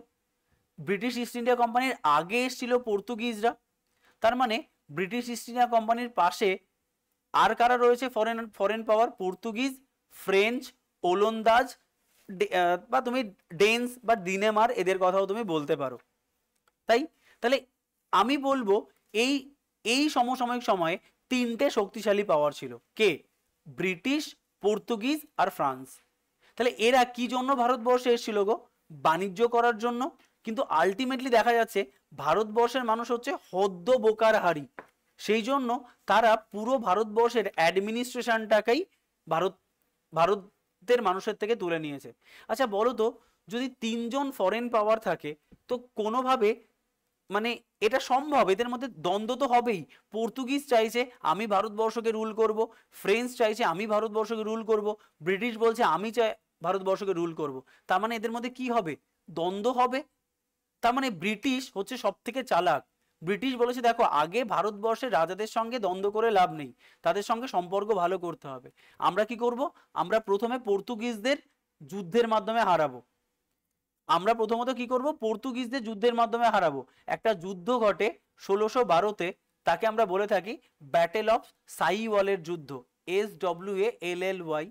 ব্রিটিশ ইস্ট ইন্ডিয়া কোম্পানির আগে এসেছিল পর্তুগিজরা তার মানে ব্রিটিশ ইস্ট ইন্ডিয়া কোম্পানির পাশে আর কারা রয়েছে foreign foreign power Portuguese French ওলন্দাজ বা তুমি ডেন্স বা ডিনেমার এদের কথাও তুমি বলতে পারো তাই তাহলে আমি বলবো এই এই সমসাময়িক সময়ে তিনটে শক্তিশালী পাওয়ার ছিল কে ব্রিটিশ পর্তুগিজ আর ফ্রান্স তাহলে এরা কি জন্য ভারতবর্ষে এসেছিল গো বাণিজ্য করার জন্য কিন্তু আলটিমেটলি দেখা যাচ্ছে ভারতবর্ষের মানুষ হচ্ছে হদ্য বোকার হারি সেই জন্য তারা পুরো ভারতবর্ষের অ্যাডমিনিস্ট্রেশনটাকেই ভারত ভারতের মানুষের থেকে তুলে নিয়েছে আচ্ছা বলো তো যদি তিনজন ফরেন পাওয়ার থাকে তো কোনোভাবে মানে এটা সম্ভব এদের মধ্যে দ্বন্দ্ব তো হবেই পর্তুগিজ চাইছে আমি ভারতবর্ষকে রুল করব ফ্রেঞ্চ চাইছে আমি ভারতবর্ষকে রুল করব ব্রিটিশ বলছে আমি চাই ভারতবর্ষকে রুল করব তার মানে এদের মধ্যে কি হবে দ্বন্দ্ব হবে তার মানে ব্রিটিশ হচ্ছে সব থেকে চালাক ব্রিটিশ বলেছে দেখো আগে ভারতবর্ষের রাজাদের সঙ্গে দ্বন্দ্ব করে লাভ নেই তাদের সঙ্গে সম্পর্ক ভালো করতে হবে আমরা কি করব আমরা প্রথমে পর্তুগিজদের যুদ্ধের মাধ্যমে হারাবো আমরা প্রথমত কি করব পর্তুগিজদের যুদ্ধের মাধ্যমে হারাবো একটা যুদ্ধ ঘটে ষোলোশো বারোতে তাকে আমরা বলে থাকি ব্যাটেল অফ সাইওয়ালের যুদ্ধ S W A L L Y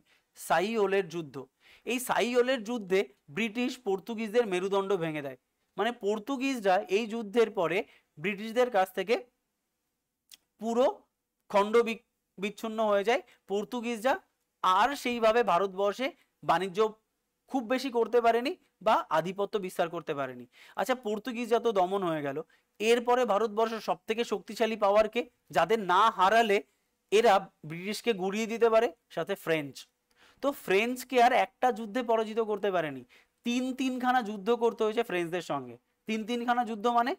সাইওলের যুদ্ধ এই সাইওলের যুদ্ধে ব্রিটিশ পর্তুগিজদের মেরুদণ্ড ভেঙে দেয় মানে পর্তুগিজরা এই যুদ্ধের পরে ব্রিটিশদের কাছ থেকে পুরো খণ্ড বিচ্ছিন্ন হয়ে যায় পর্তুগিজরা আর সেইভাবে ভারতবর্ষে বাণিজ্য খুব বেশি করতে পারেনি বা আধিপত্য বিস্তার করতে পারেনি আচ্ছা পর্তুগিজরা তো দমন হয়ে গেল এরপরে ভারতবর্ষ সব থেকে শক্তিশালী পাওয়ারকে যাদের না হারালে এরা ব্রিটিশকে গুড়িয়ে দিতে পারে সাথে ফ্রেঞ্চ তো ফ্রেঞ্চকে আর একটা যুদ্ধে পরাজিত করতে পারেনি তিন তিনখানা যুদ্ধ করতে হয়েছে ফ্রেঞ্চদের সঙ্গে তিন তিনখানা যুদ্ধ মানে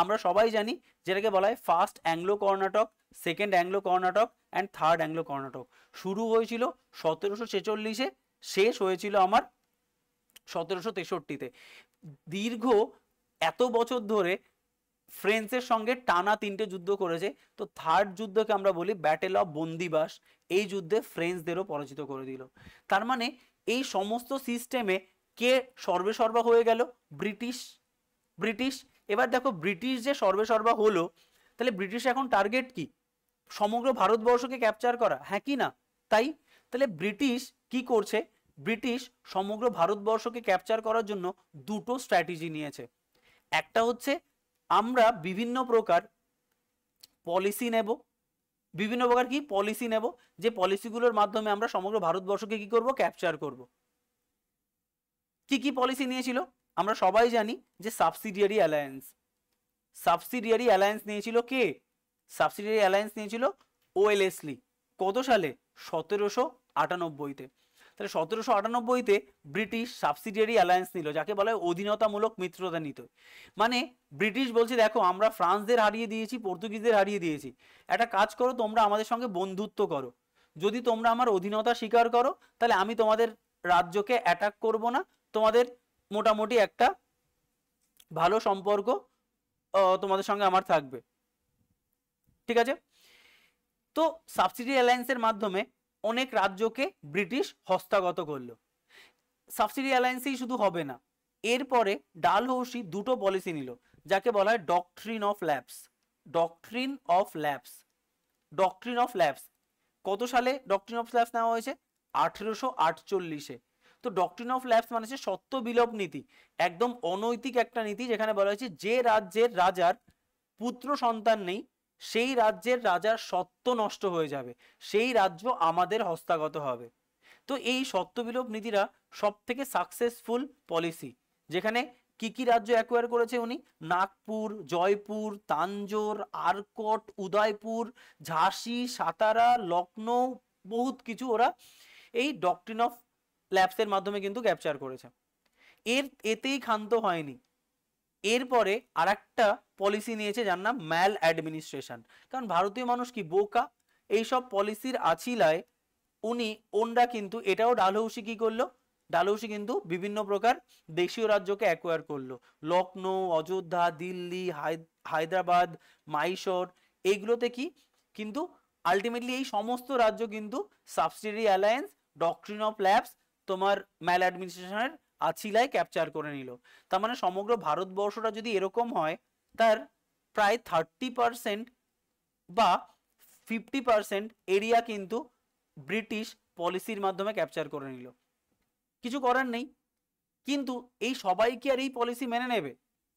আমরা সবাই জানি যেটাকে বলা হয় first Anglo Karnataka second Anglo Karnataka and third Anglo Karnataka শুরু হয়েছিল সতেরোশো ছেচল্লিশে শেষ হয়েছিল আমার সতেরোশো তেষট্টিতে দীর্ঘ এত বছর ধরে ফ্রেন্সের সঙ্গে টানা তিনটে যুদ্ধ করেছে তো থার্ড যুদ্ধকে আমরা বলি ব্যাটেল অফ বন্দিবাস এই যুদ্ধে ফ্রেন্সদেরও পরাজিত করে দিল তার মানে এই সমস্ত সিস্টেমে কে সর্বেসর্বা হয়ে গেল ব্রিটিশ ব্রিটিশ এবার দেখো ব্রিটিশ যে সর্বেসর্বা হলো তাহলে ব্রিটিশ এখন টার্গেট কি সমগ্র ভারতবর্ষকে ক্যাপচার করা হ্যাঁ কি না তাই তাহলে ব্রিটিশ কি করছে ব্রিটিশ সমগ্র ভারতবর্ষকে ক্যাপচার করার জন্য দুটো স্ট্র্যাটেজি নিয়েছে একটা হচ্ছে আমরা বিভিন্ন প্রকার পলিসি নেব বিভিন্ন প্রকার কি পলিসি নেব যে পলিসিগুলোর মাধ্যমে আমরা সমগ্র ভারতবর্ষকে কি করব ক্যাপচার করব কি কি পলিসি নিয়েছিল আমরা সবাই জানি যে সাবসিডিয়ারি অ্যালায়েন্স সাবসিডিয়ারি অ্যালায়েন্স নিয়েছিল কে সাবসিডিয়ারি অ্যালায়েন্স নিয়েছিল ওএলএসলি e কত সালে সতেরোশো আটানব্বইতে তাহলে সতেরোশো আটানব্বইতে ব্রিটিশ সাবসিডিয়ারি অ্যালায়েন্স নিল যাকে বলা হয় অধীনতামূলক মিত্রতা নিত মানে ব্রিটিশ বলছে দেখো আমরা ফ্রান্সদের হারিয়ে দিয়েছি পর্তুগিজদের হারিয়ে দিয়েছি একটা কাজ করো তোমরা আমাদের সঙ্গে বন্ধুত্ব করো যদি তোমরা আমার অধীনতা স্বীকার করো তাহলে আমি তোমাদের রাজ্যকে অ্যাটাক করব না তোমাদের মোটামুটি একটা ভালো সম্পর্ক তোমাদের সঙ্গে আমার থাকবে ঠিক আছে তো সাবসিডি অ্যালায়েন্সের মাধ্যমে অনেক রাজ্যকে ব্রিটিশ হস্তাগত করলো সাবসিডি অ্যালায়েন্সেই শুধু হবে না এরপরে ডালহৌসি দুটো পলিসি নিল যাকে বলা হয় doctrine of lapse doctrine of lapse doctrine of lapse কত সালে ডকট্রিন অফ ল্যাবস নেওয়া হয়েছে আঠেরোশো আটচল্লিশে তো ডকট্রিন অফ ল্যাপস মানে হচ্ছে সত্য বিলোপ নীতি একদম অনৈতিক একটা নীতি যেখানে বলা হয়েছে যে রাজ্যের রাজার পুত্র সন্তান নেই সেই রাজ্যের রাজার সত্য নষ্ট হয়ে যাবে সেই রাজ্য আমাদের হস্তাগত হবে তো এই সত্য বিলোপ নীতিরা সব থেকে সাকসেসফুল পলিসি যেখানে কি কি রাজ্য অ্যাকোয়ার করেছে উনি নাগপুর জয়পুর তাঞ্জোর আরকট উদয়পুর ঝাঁসি সাতারা লখনৌ বহুত কিছু ওরা এই ডকট্রিন অফ ল্যাপসের মাধ্যমে কিন্তু ক্যাপচার করেছে এর এতেই ক্ষান্ত হয়নি এরপরে আর একটা পলিসি নিয়েছে যার নাম ম্যাল অ্যাডমিনিস্ট্রেশন কারণ ভারতীয় মানুষ কি বোকা এইসব পলিসির আছিলায় উনি ওনরা কিন্তু এটাও ডালহৌসি কি করলো ডালহৌসি কিন্তু বিভিন্ন প্রকার দেশীয় রাজ্যকে অ্যাকোয়ার করলো লখনৌ অযোধ্যা দিল্লি হায়দ্রাবাদ মাইশোর এইগুলোতে কি কিন্তু আলটিমেটলি এই সমস্ত রাজ্য কিন্তু subsidy alliance doctrine of lapse তোমার ম্যাল অ্যাডমিনিস্ট্রেশনের আছিলায় ক্যাপচার করে নিল তার মানে সমগ্র ভারতবর্ষটা যদি এরকম হয় তার প্রায় থার্টি পারসেন্ট বা ফিফটি পারসেন্ট এরিয়া কিন্তু ব্রিটিশ পলিসির মাধ্যমে ক্যাপচার করে নিল কিছু করার নেই কিন্তু এই সবাই কি আর এই পলিসি মেনে নেবে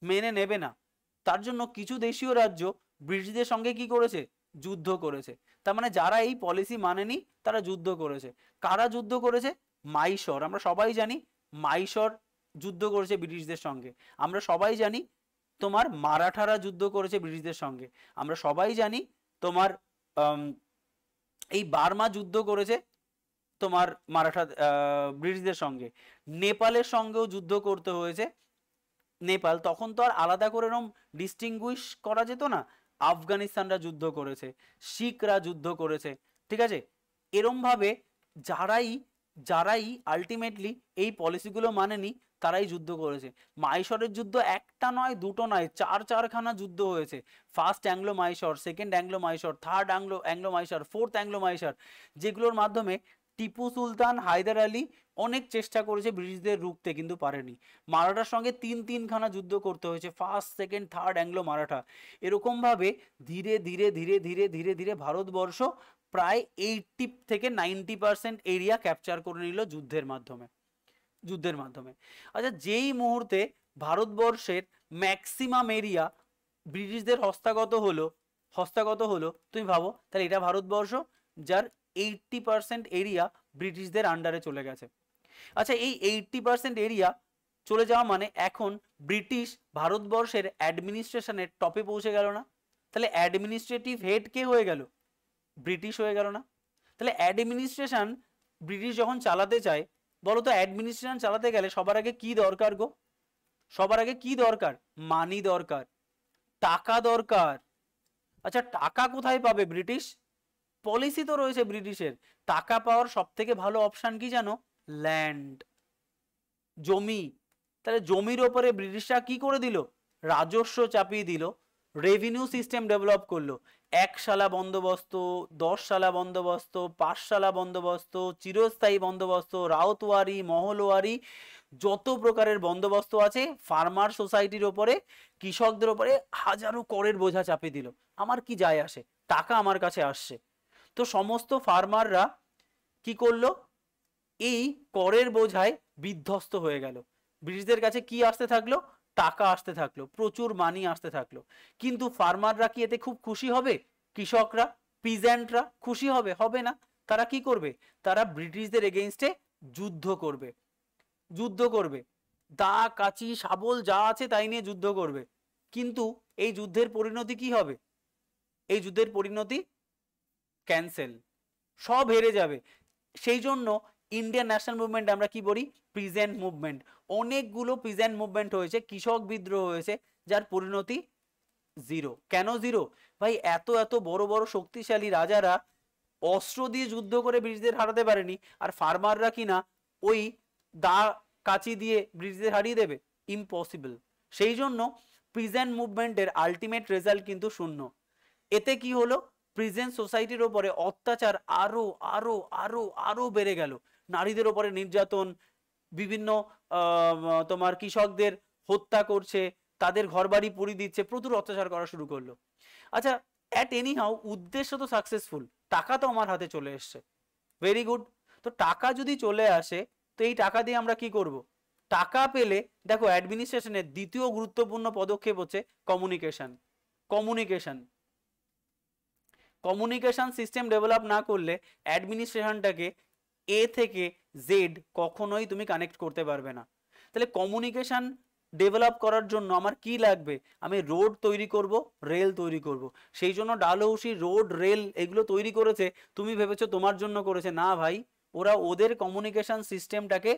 মেনে নেবে না তার জন্য কিছু দেশীয় রাজ্য ব্রিটিশদের সঙ্গে কি করেছে যুদ্ধ করেছে তার মানে যারা এই পলিসি মানেনি তারা যুদ্ধ করেছে কারা যুদ্ধ করেছে মাইশর আমরা সবাই জানি মাইশর যুদ্ধ করেছে ব্রিটিশদের সঙ্গে আমরা সবাই জানি তোমার মারাঠারা যুদ্ধ করেছে ব্রিটিশদের সঙ্গে আমরা সবাই জানি তোমার এই বার্মা যুদ্ধ করেছে তোমার মারাঠা ব্রিটিশদের সঙ্গে নেপালের সঙ্গেও যুদ্ধ করতে হয়েছে নেপাল তখন তো আর আলাদা করে এরম ডিস্টিংগুইশ করা যেত না আফগানিস্তানরা যুদ্ধ করেছে শিখরা যুদ্ধ করেছে ঠিক আছে এরমভাবে যারাই যারাই আলটিমেটলি এই পলিসিগুলো মানেনি তারাই যুদ্ধ করেছে মাইশরের যুদ্ধ একটা নয় দুটো নয় চার চারখানা যুদ্ধ হয়েছে first Anglo Mysore second Anglo Mysore third Anglo Anglo Mysore fourth Anglo Mysore যেগুলোর মাধ্যমে টিপু সুলতান হায়দার আলী অনেক চেষ্টা করেছে ব্রিটিশদের রুখতে কিন্তু পারেনি মারাঠার সঙ্গে তিন তিনখানা যুদ্ধ করতে হয়েছে first second third Anglo Maratha এরকমভাবে ধীরে ধীরে ধীরে ধীরে ধীরে ধীরে ভারতবর্ষ প্রায় এইটটি থেকে নাইনটি পার্সেন্ট এরিয়া ক্যাপচার করে নিল যুদ্ধের মাধ্যমে যুদ্ধের মাধ্যমে আচ্ছা যেই মুহূর্তে ভারতবর্ষের ম্যাক্সিমাম এরিয়া ব্রিটিশদের হস্তাগত হলো হস্তাগত হলো তুমি ভাবো তাহলে এটা ভারতবর্ষ যার এইটটি পার্সেন্ট এরিয়া ব্রিটিশদের আন্ডারে চলে গেছে আচ্ছা এই এইটটি পার্সেন্ট এরিয়া চলে যাওয়া মানে এখন ব্রিটিশ ভারতবর্ষের অ্যাডমিনিস্ট্রেশনের টপে পৌঁছে গেল না তাহলে অ্যাডমিনিস্ট্রেটিভ হেড কে হয়ে গেল ব্রিটিশ হয়ে গেল না তাহলে অ্যাডমিনিস্ট্রেশন ব্রিটিশ যখন চালাতে চায় বলো তো অ্যাডমিনিস্ট্রেশন চালাতে গেলে সবার আগে কি দরকার গো সবার আগে কি দরকার মানি দরকার টাকা দরকার আচ্ছা টাকা কোথায় পাবে ব্রিটিশ পলিসি তো রয়েছে ব্রিটিশের টাকা পাওয়ার সব থেকে ভালো অপশান কি জানো ল্যান্ড জমি তাহলে জমির ওপরে ব্রিটিশরা কি করে দিল রাজস্ব চাপিয়ে দিল রেভিনিউ সিস্টেম ডেভেলপ করলো একশালা বন্দোবস্ত দশ সালা বন্দোবস্ত পাঁচশালা বন্দোবস্ত চিরস্থায়ী বন্দোবস্ত রাউতওয়ারি মহলওয়ারি যত প্রকারের বন্দোবস্ত আছে ফার্মার সোসাইটির ওপরে কৃষকদের ওপরে হাজারো করের বোঝা চাপিয়ে দিল আমার কি যায় আসে টাকা আমার কাছে আসছে তো সমস্ত ফার্মাররা কি করলো এই করের বোঝায় বিধ্বস্ত হয়ে গেল ব্রিটিশদের কাছে কি আসতে থাকলো টাকা আসতে থাকলো প্রচুর মানি আসতে থাকলো কিন্তু ফার্মাররা কি এতে খুব খুশি হবে কৃষকরা পিজ্যান্টরা খুশি হবে হবে না তারা কি করবে তারা ব্রিটিশদের এগেনস্টে যুদ্ধ করবে যুদ্ধ করবে দা কাচি সাবল যা আছে তাই নিয়ে যুদ্ধ করবে কিন্তু এই যুদ্ধের পরিণতি কি হবে এই যুদ্ধের পরিণতি ক্যান্সেল সব হেরে যাবে সেই জন্য ইন্ডিয়ান ন্যাশনাল মুভমেন্ট আমরা কি বলি প্রিজেন্ট মুভমেন্ট অনেকগুলো পিজেন্ট মুভমেন্ট হয়েছে কৃষক বিদ্রোহ হয়েছে যার পরিণতি জিরো কেন জিরো ভাই এত এত বড় বড় শক্তিশালী রাজারা অস্ত্র দিয়ে যুদ্ধ করে ব্রিটিশদের হারাতে পারেনি আর ফার্মাররা কিনা ওই দা কাচি দিয়ে ব্রিটিশদের হারিয়ে দেবে ইম্পসিবল সেই জন্য প্রিজেন্ট মুভমেন্টের আলটিমেট রেজাল্ট কিন্তু শূন্য এতে কি হলো প্রিজেন্ট সোসাইটির ওপরে অত্যাচার আরও আরও আরও আরও বেড়ে গেল নারীদের ওপরে নির্যাতন বিভিন্ন তোমার কৃষকদের হত্যা করছে তাদের ঘরবাড়ি পুড়ি দিচ্ছে প্রচুর অত্যাচার করা শুরু করলো আচ্ছা অ্যাট এনি হাউ উদ্দেশ্য তো সাকসেসফুল টাকা তো আমার হাতে চলে এসছে ভেরি গুড তো টাকা যদি চলে আসে তো এই টাকা দিয়ে আমরা কি করব। টাকা পেলে দেখো অ্যাডমিনিস্ট্রেশনের দ্বিতীয় গুরুত্বপূর্ণ পদক্ষেপ হচ্ছে communication communication communication system develop না করলে অ্যাডমিনিস্ট্রেশনটাকে এ থেকে জেড কখনোই তুমি কানেক্ট করতে পারবে না তাহলে কমিউনিকেশান ডেভেলপ করার জন্য আমার কি লাগবে আমি রোড তৈরি করব রেল তৈরি করব। সেই জন্য ডালহৌসি রোড রেল এগুলো তৈরি করেছে তুমি ভেবেছো তোমার জন্য করেছে না ভাই ওরা ওদের কমিউনিকেশান সিস্টেমটাকে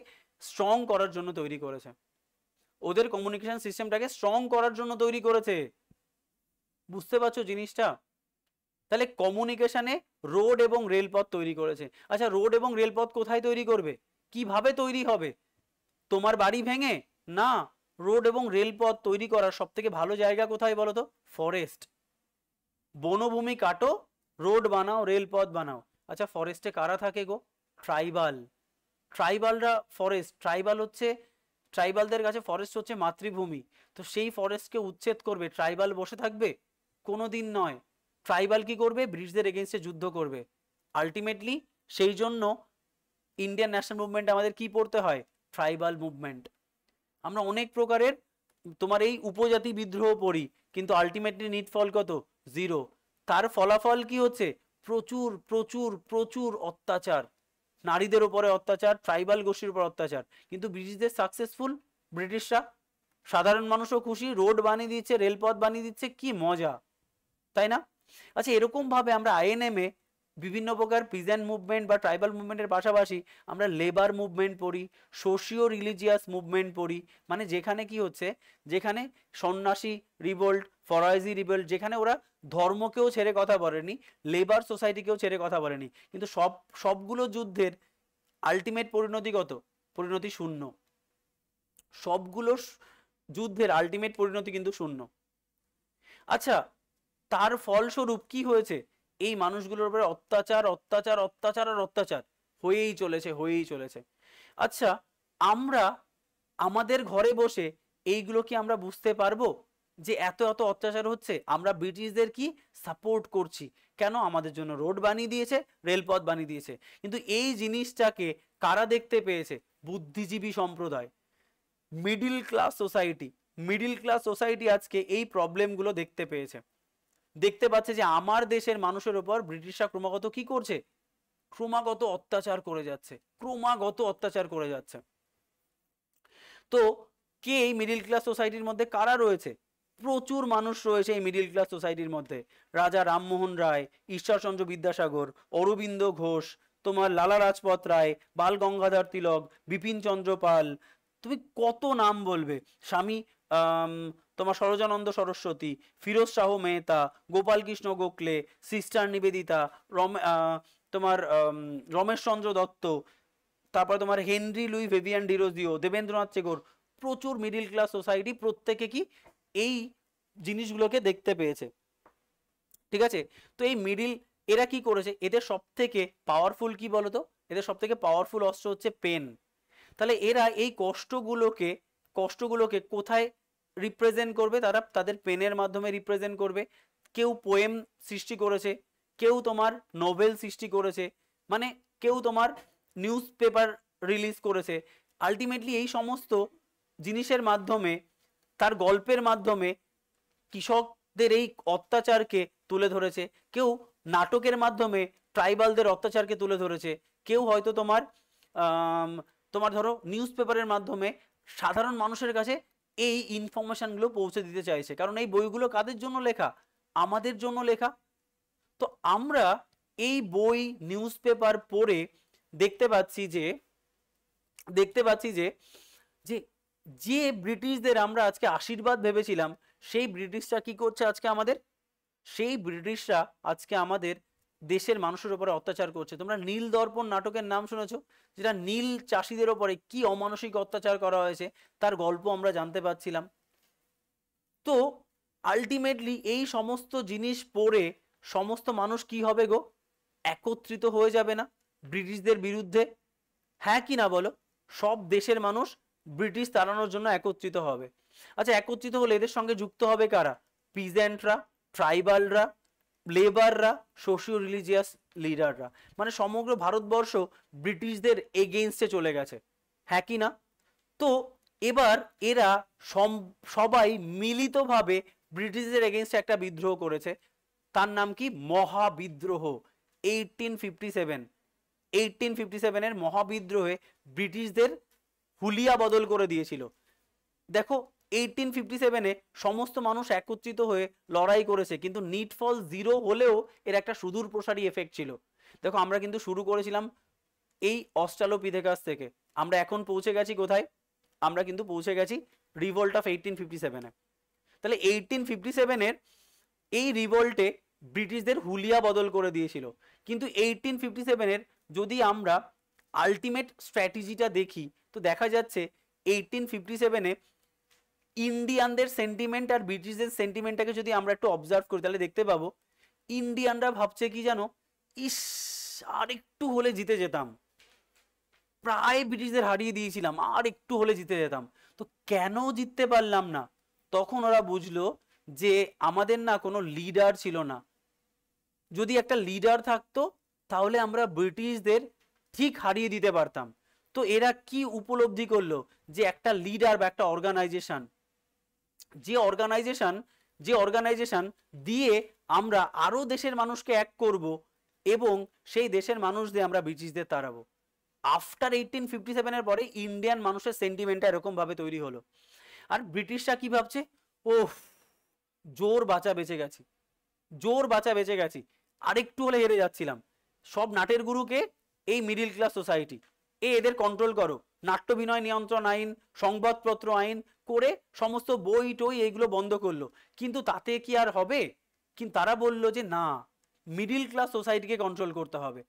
স্ট্রং করার জন্য তৈরি করেছে ওদের কমিউনিকেশান সিস্টেমটাকে স্ট্রং করার জন্য তৈরি করেছে বুঝতে পারছো জিনিসটা তাহলে কমিউনিকেশানে রোড এবং রেলপথ তৈরি করেছে আচ্ছা রোড এবং রেলপথ কোথায় তৈরি করবে কিভাবে তৈরি হবে তোমার বাড়ি ভেঙে না রোড এবং রেলপথ তৈরি করার সবথেকে ভালো জায়গা কোথায় বলো তো ফরেস্ট বনভূমি কাটো রোড বানাও রেলপথ বানাও আচ্ছা ফরেস্টে কারা থাকে গো ট্রাইবাল ট্রাইবালরা ফরেস্ট ট্রাইবাল হচ্ছে ট্রাইবালদের কাছে ফরেস্ট হচ্ছে মাতৃভূমি তো সেই ফরেস্টকে উচ্ছেদ করবে ট্রাইবাল বসে থাকবে কোনো দিন নয় ট্রাইবাল কি করবে ব্রিটিশদের এগেনস্টে যুদ্ধ করবে আলটিমেটলি সেই জন্য ইন্ডিয়ান ন্যাশনাল মুভমেন্ট আমাদের কি পড়তে হয় ট্রাইবাল মুভমেন্ট আমরা অনেক প্রকারের তোমার এই উপজাতি বিদ্রোহ পড়ি কিন্তু আলটিমেটলি নিট ফল কত জিরো তার ফলাফল কি হচ্ছে প্রচুর প্রচুর প্রচুর অত্যাচার নারীদের ওপরে অত্যাচার ট্রাইবাল গোষ্ঠীর উপর অত্যাচার কিন্তু ব্রিটিশদের সাকসেসফুল ব্রিটিশরা সাধারণ মানুষও খুশি রোড বানিয়ে দিচ্ছে রেলপথ বানিয়ে দিচ্ছে কি মজা তাই না আচ্ছা এরকমভাবে আমরা আইএনএমে বিভিন্ন প্রকার পিজেন্ট মুভমেন্ট বা ট্রাইবাল মুভমেন্টের পাশাপাশি আমরা লেবার মুভমেন্ট পড়ি সোশিও রিলিজিয়াস মুভমেন্ট পড়ি মানে যেখানে কি হচ্ছে যেখানে সন্ন্যাসী রিভোল্ট ফরাইজি রিভোল্ট যেখানে ওরা ধর্মকেও ছেড়ে কথা বলেনি লেবার সোসাইটিকেও ছেড়ে কথা বলেনি কিন্তু সব সবগুলো যুদ্ধের আলটিমেট পরিণতি কত পরিণতি শূন্য সবগুলো যুদ্ধের আলটিমেট পরিণতি কিন্তু শূন্য আচ্ছা তার ফলস্বরূপ কি হয়েছে এই মানুষগুলোর উপরে অত্যাচার অত্যাচার অত্যাচার আর অত্যাচার হয়েই চলেছে হয়েই চলেছে আচ্ছা আমরা আমাদের ঘরে বসে এইগুলো কি আমরা বুঝতে পারবো যে এত এত অত্যাচার হচ্ছে আমরা ব্রিটিশদের কি সাপোর্ট করছি কেন আমাদের জন্য রোড বানিয়ে দিয়েছে রেলপথ বানিয়ে দিয়েছে কিন্তু এই জিনিসটাকে কারা দেখতে পেয়েছে বুদ্ধিজীবী সম্প্রদায় middle class society middle class society আজকে এই প্রবলেমগুলো দেখতে পেয়েছে দেখতে পাচ্ছে যে আমার দেশের মানুষের ওপর ব্রিটিশরা ক্রমাগত কি করছে ক্রমাগত অত্যাচার করে যাচ্ছে ক্রমাগত অত্যাচার করে যাচ্ছে তো কে এই মিডিল ক্লাস সোসাইটির মধ্যে কারা রয়েছে প্রচুর মানুষ রয়েছে এই মিডিল ক্লাস সোসাইটির মধ্যে রাজা রামমোহন রায় ঈশ্বরচন্দ্র বিদ্যাসাগর অরবিন্দ ঘোষ তোমার লালা রাজপথ রায় বাল গঙ্গাধর তিলক বিপিন চন্দ্র পাল তুমি কত নাম বলবে স্বামী তোমার সরোজানন্দ সরস্বতী ফিরোজ শাহ মেহতা গোপালকৃষ্ণ গোখলে সিস্টার নিবেদিতা রম তোমার রমেশচন্দ্র দত্ত তারপর তোমার Henry Louis Vivian Derozio Debendranath চেগর প্রচুর মিডিল ক্লাস সোসাইটি প্রত্যেকে কি এই জিনিসগুলোকে দেখতে পেয়েছে ঠিক আছে তো এই মিডিল এরা কি করেছে এদের সব থেকে পাওয়ারফুল কি বলতো এদের সব থেকে পাওয়ারফুল অস্ত্র হচ্ছে পেন তাহলে এরা এই কষ্টগুলোকে কষ্টগুলোকে কোথায় রিপ্রেজেন্ট করবে তারা তাদের পেনের মাধ্যমে রিপ্রেজেন্ট করবে কেউ পোয়েম সৃষ্টি করেছে কেউ তোমার নোভেল সৃষ্টি করেছে মানে কেউ তোমার নিউজ পেপার রিলিজ করেছে আলটিমেটলি এই সমস্ত জিনিসের মাধ্যমে তার গল্পের মাধ্যমে কৃষকদের এই অত্যাচারকে তুলে ধরেছে কেউ নাটকের মাধ্যমে ট্রাইবালদের অত্যাচারকে তুলে ধরেছে কেউ হয়তো তোমার তোমার ধরো নিউজ পেপারের মাধ্যমে সাধারণ মানুষের কাছে এই ইনফরমেশানগুলো পৌঁছে দিতে চাইছে কারণ এই বইগুলো কাদের জন্য লেখা আমাদের জন্য লেখা তো আমরা এই বই নিউজ পেপার পড়ে দেখতে পাচ্ছি যে দেখতে পাচ্ছি যে যে যে ব্রিটিশদের আমরা আজকে আশীর্বাদ ভেবেছিলাম সেই ব্রিটিশরা কি করছে আজকে আমাদের সেই ব্রিটিশরা আজকে আমাদের দেশের মানুষের উপরে অত্যাচার করছে তোমরা নীল দর্পণ নাটকের নাম শুনেছ যেটা নীল চাষিদের ওপরে কি অমানসিক অত্যাচার করা হয়েছে তার গল্প আমরা জানতে পারছিলাম তো আলটিমেটলি এই সমস্ত জিনিস পড়ে সমস্ত মানুষ কি হবে গো একত্রিত হয়ে যাবে না ব্রিটিশদের বিরুদ্ধে হ্যাঁ কি না বলো সব দেশের মানুষ ব্রিটিশ তাড়ানোর জন্য একত্রিত হবে আচ্ছা একত্রিত হলে এদের সঙ্গে যুক্ত হবে কারা পিজেন্টরা ট্রাইবালরা লেবাররা সোশিও রিলিজিয়াস লিডাররা মানে সমগ্র ভারতবর্ষ ব্রিটিশদের এগেনস্টে চলে গেছে হ্যাঁ কি না তো এবার এরা সবাই মিলিতভাবে ব্রিটিশদের এগেনস্টে একটা বিদ্রোহ করেছে তার নাম কি মহাবিদ্রোহ eighteen fifty seven eighteen fifty সেভেনের মহাবিদ্রোহে ব্রিটিশদের হুলিয়া বদল করে দিয়েছিল দেখো এইটিন ফিফটি সেভেনে সমস্ত মানুষ একত্রিত হয়ে লড়াই করেছে কিন্তু নিটফল জিরো হলেও এর একটা সুদূর প্রসারী এফেক্ট ছিল দেখো আমরা কিন্তু শুরু করেছিলাম এই অস্ট্রালোপিথেকাস থেকে আমরা এখন পৌঁছে গেছি কোথায় আমরা কিন্তু পৌঁছে গেছি রিভোল্ট অফ এইটিন ফিফটি সেভেনে তাহলে এইটিন ফিফটি সেভেনের এই রিভোল্টে ব্রিটিশদের হুলিয়া বদল করে দিয়েছিল কিন্তু এইটিন ফিফটি সেভেনের যদি আমরা আলটিমেট স্ট্র্যাটেজিটা দেখি তো দেখা যাচ্ছে এইটিন ফিফটি সেভেনে ইন্ডিয়ানদের সেন্টিমেন্ট আর ব্রিটিশদের সেন্টিমেন্টটাকে যদি আমরা একটু অবজার্ভ করি তাহলে দেখতে পাবো ইন্ডিয়ানরা ভাবছে কি জানো ইস আর একটু হলে জিতে যেতাম প্রায় ব্রিটিশদের হারিয়ে দিয়েছিলাম আর একটু হলে জিতে যেতাম তো কেন জিততে পারলাম না তখন ওরা বুঝলো যে আমাদের না কোনো লিডার ছিল না যদি একটা লিডার থাকতো তাহলে আমরা ব্রিটিশদের ঠিক হারিয়ে দিতে পারতাম তো এরা কি উপলব্ধি করলো যে একটা লিডার বা একটা অর্গানাইজেশন যে অর্গানাইজেশন যে অর্গানাইজেশন দিয়ে আমরা আরও দেশের মানুষকে এক করব এবং সেই দেশের মানুষ দিয়ে আমরা ব্রিটিশদের তাড়াবো আফটার এইটিন ফিফটি সেভেনের পরে ইন্ডিয়ান মানুষের সেন্টিমেন্টটা এরকমভাবে তৈরি হলো আর ব্রিটিশরা কি ভাবছে ও জোর বাঁচা বেঁচে গেছি জোর বাঁচা বেঁচে গেছি আরেকটু হলে হেরে যাচ্ছিলাম সব নাটের গুরুকে এই মিডিল ক্লাস সোসাইটি এ এদের কন্ট্রোল করো নাট্য বিনয় নিয়ন্ত্রণ আইন সংবাদপত্র আইন করে সমস্ত বই টই এইগুলো বন্ধ করলো কিন্তু তাতে কি আর হবে কিন্তু তারা বলল যে না মিডিল ক্লাস সোসাইটিকে কন্ট্রোল করতে হবে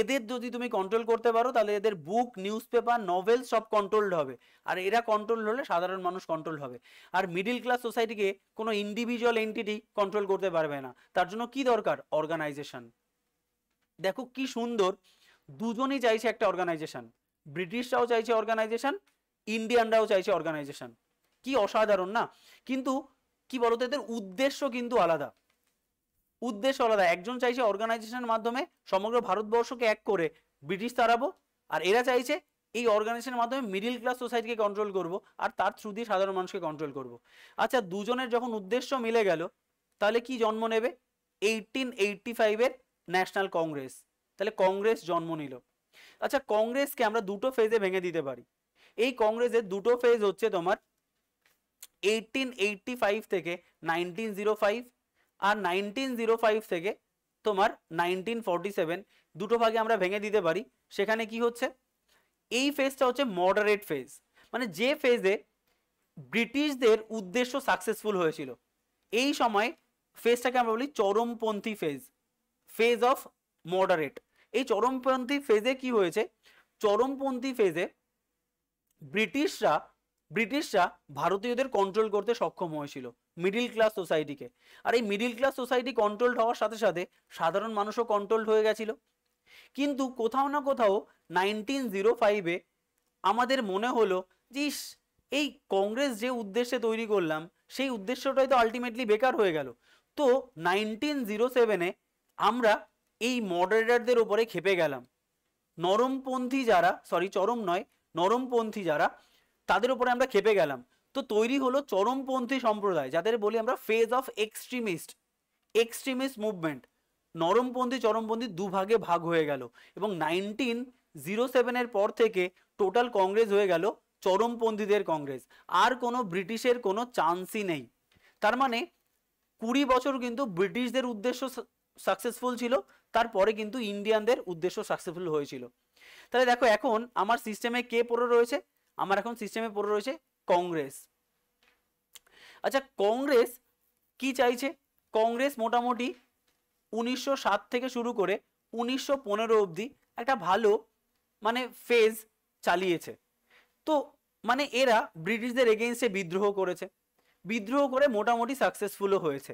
এদের যদি তুমি কন্ট্রোল করতে পারো তাহলে এদের বুক নিউজ পেপার নভেল সব কন্ট্রোলড হবে আর এরা কন্ট্রোল হলে সাধারণ মানুষ কন্ট্রোল হবে আর মিডিল ক্লাস সোসাইটিকে কোনো ইন্ডিভিজুয়াল এন্টিটি কন্ট্রোল করতে পারবে না তার জন্য কি দরকার অর্গানাইজেশন দেখো কি সুন্দর দুজনই চাইছে একটা অর্গানাইজেশন ব্রিটিশরাও চাইছে অর্গানাইজেশন ইন্ডিয়ানরাও চাইছে অর্গানাইজেশন কি অসাধারণ না কিন্তু কি বলতো এদের উদ্দেশ্য কিন্তু আলাদা উদ্দেশ্য আলাদা একজন চাইছে অর্গানাইজেশনের মাধ্যমে সমগ্র ভারতবর্ষকে এক করে ব্রিটিশ তাড়াবো আর এরা চাইছে এই অর্গানাইজেশনের মাধ্যমে মিডিল ক্লাস সোসাইটিকে কন্ট্রোল করব আর তার থ্রু দিয়ে সাধারণ মানুষকে কন্ট্রোল করব আচ্ছা দুজনের যখন উদ্দেশ্য মিলে গেল তাহলে কি জন্ম নেবে এইটিন এইটটি ফাইভের ন্যাশনাল কংগ্রেস তাহলে কংগ্রেস জন্ম নিল আচ্ছা কংগ্রেসকে আমরা দুটো ফেজে ভেঙে দিতে পারি এই কংগ্রেসের দুটো ফেজ হচ্ছে তোমার এইটিন এইটটি ফাইভ থেকে নাইনটিন জিরো ফাইভ আর নাইনটিন জিরো ফাইভ থেকে তোমার নাইনটিন ফর্টি সেভেন দুটো ভাগে আমরা ভেঙে দিতে পারি সেখানে কি হচ্ছে এই ফেজটা হচ্ছে মডারেট ফেজ মানে যে ফেজে ব্রিটিশদের উদ্দেশ্য সাকসেসফুল হয়েছিল এই সময় ফেজটাকে আমরা বলি চরমপন্থী ফেজ ফেজ অফ মডারেট এই চরমপন্থী ফেজে কি হয়েছে চরমপন্থী ফেজে ব্রিটিশরা ব্রিটিশরা ভারতীয়দের কন্ট্রোল করতে সক্ষম হয়েছিল মিডিল ক্লাস সোসাইটিকে আর এই মিডিল ক্লাস সোসাইটি কন্ট্রোলড হওয়ার সাথে সাথে সাধারণ মানুষও কন্ট্রোলড হয়ে গেছিল কিন্তু কোথাও না কোথাও নাইনটিন জিরো ফাইভে আমাদের মনে হলো যে এই কংগ্রেস যে উদ্দেশ্যে তৈরি করলাম সেই উদ্দেশ্যটাই তো আলটিমেটলি বেকার হয়ে গেল তো নাইনটিন জিরো সেভেনে আমরা এই মডারেটারদের ওপরে খেপে গেলাম নরমপন্থী যারা সরি চরম নয় নরমপন্থী যারা তাদের উপরে আমরা খেপে গেলাম তো তৈরি হলো চরমপন্থী সম্প্রদায় যাদের বলি আমরা phase of extremist extremist movement নরমপন্থী চরমপন্থী দুভাগে ভাগ হয়ে গেল এবং নাইনটিন জিরো সেভেনের পর থেকে টোটাল কংগ্রেস হয়ে গেল চরমপন্থীদের কংগ্রেস আর কোনো ব্রিটিশের কোনো চান্সই নেই তার মানে কুড়ি বছর কিন্তু ব্রিটিশদের উদ্দেশ্য সাকসেসফুল ছিল তারপরে কিন্তু ইন্ডিয়ানদের উদ্দেশ্য সাকসেসফুল হয়েছিল তাহলে দেখো এখন আমার সিস্টেমে কে পড়ে রয়েছে আমার এখন সিস্টেমে পড়ে রয়েছে কংগ্রেস আচ্ছা কংগ্রেস কি চাইছে কংগ্রেস মোটামুটি উনিশশো থেকে শুরু করে উনিশশো পনেরো অবধি একটা ভালো মানে ফেজ চালিয়েছে তো মানে এরা ব্রিটিশদের এগেনস্টে বিদ্রোহ করেছে বিদ্রোহ করে মোটামুটি সাকসেসফুলও হয়েছে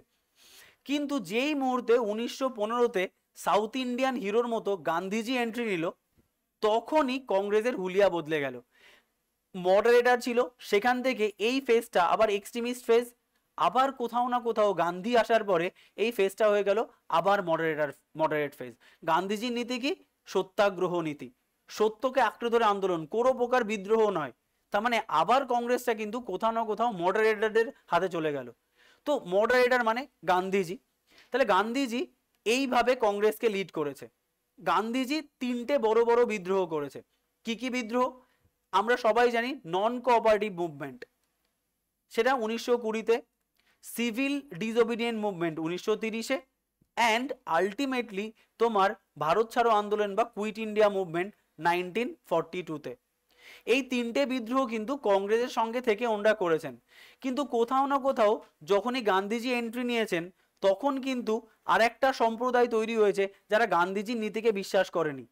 কিন্তু যেই মুহূর্তে উনিশশো পনেরোতে সাউথ ইন্ডিয়ান হিরোর মতো গান্ধীজি এন্ট্রি নিল তখনই কংগ্রেসের হুলিয়া বদলে গেল মডারেটার ছিল সেখান থেকে এই ফেজটা আবার এক্সট্রিমিস্ট ফেজ আবার কোথাও না কোথাও গান্ধী আসার পরে এই ফেজটা হয়ে গেল আবার মডারেটার মডারেট ফেজ গান্ধীজির নীতি কি সত্যাগ্রহ নীতি সত্যকে আঁকড়ে ধরে আন্দোলন কোনো প্রকার বিদ্রোহ নয় তার মানে আবার কংগ্রেসটা কিন্তু কোথাও না কোথাও মডারেটারদের হাতে চলে গেল তো মডারেটার মানে গান্ধীজি তাহলে গান্ধীজি এইভাবে কংগ্রেসকে লিড করেছে গান্ধীজি তিনটে বড় বড় বিদ্রোহ করেছে কি কি বিদ্রোহ আমরা সবাই জানি নন কোঅপারেটিভ মুভমেন্ট সেটা উনিশশো কুড়িতে সিভিল ডিসোবিডিয়েন্ট মুভমেন্ট উনিশশো তিরিশে অ্যান্ড আলটিমেটলি তোমার ভারত ছাড়ো আন্দোলন বা Quit India movement nineteen forty টুতে এই তিনটে বিদ্রোহ কিন্তু কংগ্রেসের সঙ্গে থেকে ওনরা করেছেন কিন্তু কোথাও না কোথাও যখনই গান্ধীজি এন্ট্রি নিয়েছেন তখন কিন্তু আর একটা সম্প্রদায় তৈরি হয়েছে যারা গান্ধীজির নীতিকে বিশ্বাস করেনি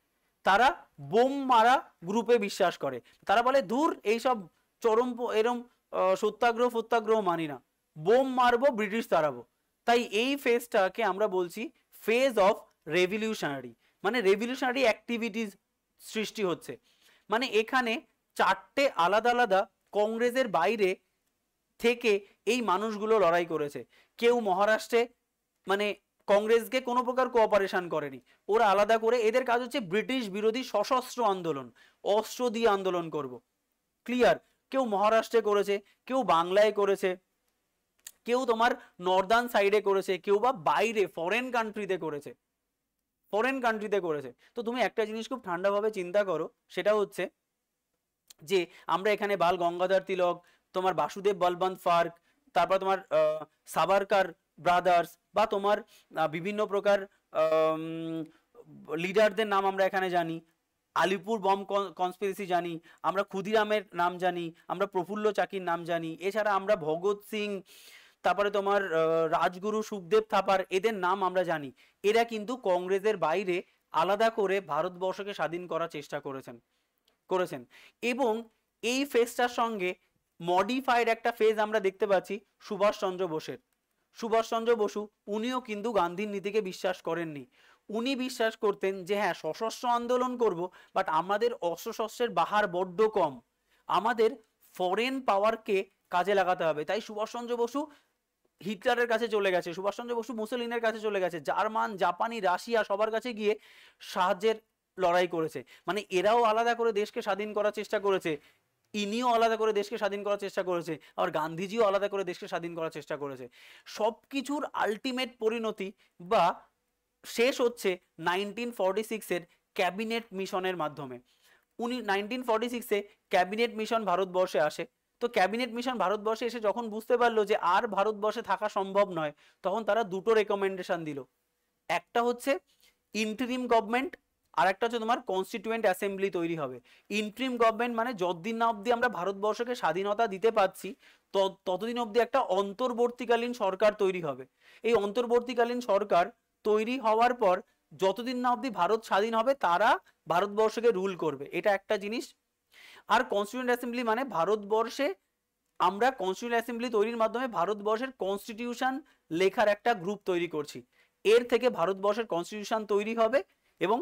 তারা বোম মারা গ্রুপে বিশ্বাস করে তারা বলে ধূর এইসব চরম এরম সত্যাগ্রহ ফত্যাগ্রহ মানি না বোম মারবো ব্রিটিশ তাড়াবো তাই এই ফেজটাকে আমরা বলছি ফেজ অফ রেভিলিউশনারি মানে রেভিলিউশনারি অ্যাক্টিভিটিস সৃষ্টি হচ্ছে মানে এখানে চারটে আলাদা আলাদা কংগ্রেসের বাইরে থেকে এই মানুষগুলো লড়াই করেছে কেউ মহারাষ্ট্রে মানে কংগ্রেসকে কোনো প্রকার কোঅপারেশন করেনি ওরা আলাদা করে এদের কাজ হচ্ছে ব্রিটিশ বিরোধী সশস্ত্র আন্দোলন অস্ত্র দিয়ে আন্দোলন করব। ক্লিয়ার কেউ মহারাষ্ট্রে করেছে কেউ বাংলায় করেছে কেউ তোমার নর্দার্ন সাইডে করেছে কেউ বা বাইরে ফরেন কান্ট্রিতে করেছে ফরেন কান্ট্রিতে করেছে তো তুমি একটা জিনিস খুব ঠান্ডাভাবে চিন্তা করো সেটা হচ্ছে যে আমরা এখানে বাল গঙ্গাধর তিলক তোমার বাসুদেব বলবন্ত ফার্ক তারপর তোমার সাবারকার ব্রাদার্স বা তোমার বিভিন্ন প্রকার লিডারদের নাম আমরা এখানে জানি আলিপুর বম কনস্পিরেসি জানি আমরা ক্ষুদিরামের নাম জানি আমরা প্রফুল্ল চাকির নাম জানি এছাড়া আমরা ভগৎ সিং তারপরে তোমার রাজগুরু সুখদেব থাপার এদের নাম আমরা জানি এরা কিন্তু কংগ্রেসের বাইরে আলাদা করে ভারতবর্ষকে স্বাধীন করার চেষ্টা করেছেন করেছেন এবং এই ফেজটার সঙ্গে মডিফাইড একটা ফেজ আমরা দেখতে পাচ্ছি সুভাষচন্দ্র বোসের সুভাষচন্দ্র বসু উনিও কিন্তু গান্ধীর নীতিকে বিশ্বাস করেননি উনি বিশ্বাস করতেন যে হ্যাঁ সশস্ত্র আন্দোলন করব বাট আমাদের অস্ত্রশস্ত্রের বাহার বড্ড কম আমাদের ফরেন পাওয়ারকে কাজে লাগাতে হবে তাই সুভাষচন্দ্র বসু হিটলারের কাছে চলে গেছে সুভাষচন্দ্র বসু মুসলিনের কাছে চলে গেছে জার্মান জাপানি রাশিয়া সবার কাছে গিয়ে সাহায্যের লড়াই করেছে মানে এরাও আলাদা করে দেশকে স্বাধীন করার চেষ্টা করেছে ইনিও আলাদা করে দেশকে স্বাধীন করার চেষ্টা করেছে আবার গান্ধীজিও আলাদা করে দেশকে স্বাধীন করার চেষ্টা করেছে সব কিছুর আলটিমেট পরিণতি বা শেষ হচ্ছে নাইনটিন ফর্টি সিক্সের ক্যাবিনেট মিশনের মাধ্যমে উনি নাইনটিন ফর্টি সিক্সে ক্যাবিনেট মিশন ভারতবর্ষে আসে তো ক্যাবিনেট মিশন ভারতবর্ষে এসে যখন বুঝতে পারলো যে আর ভারতবর্ষে থাকা সম্ভব নয় তখন তারা দুটো রেকমেন্ডেশন দিল একটা হচ্ছে ইন্টারিম গভর্নমেন্ট আরেকটা হচ্ছে তোমার কনস্টিটিউয়েন্ট অ্যাসেম্বলি তৈরি হবে ইন্ট্রিম গভর্নমেন্ট মানে যতদিন না অবধি আমরা ভারতবর্ষকে স্বাধীনতা দিতে পারছি ততদিন অবধি একটা অন্তর্বর্তীকালীন সরকার তৈরি হবে এই অন্তর্বর্তীকালীন সরকার তৈরি হওয়ার পর যতদিন না অবধি ভারত স্বাধীন হবে তারা ভারতবর্ষকে রুল করবে এটা একটা জিনিস আর কনস্টিটিউয়েন্ট অ্যাসেম্বলি মানে ভারতবর্ষে আমরা কনস্টিটিউয়েন্ট অ্যাসেম্বলি তৈরির মাধ্যমে ভারতবর্ষের কনস্টিটিউশন লেখার একটা গ্রুপ তৈরি করছি এর থেকে ভারতবর্ষের কনস্টিটিউশন তৈরি হবে এবং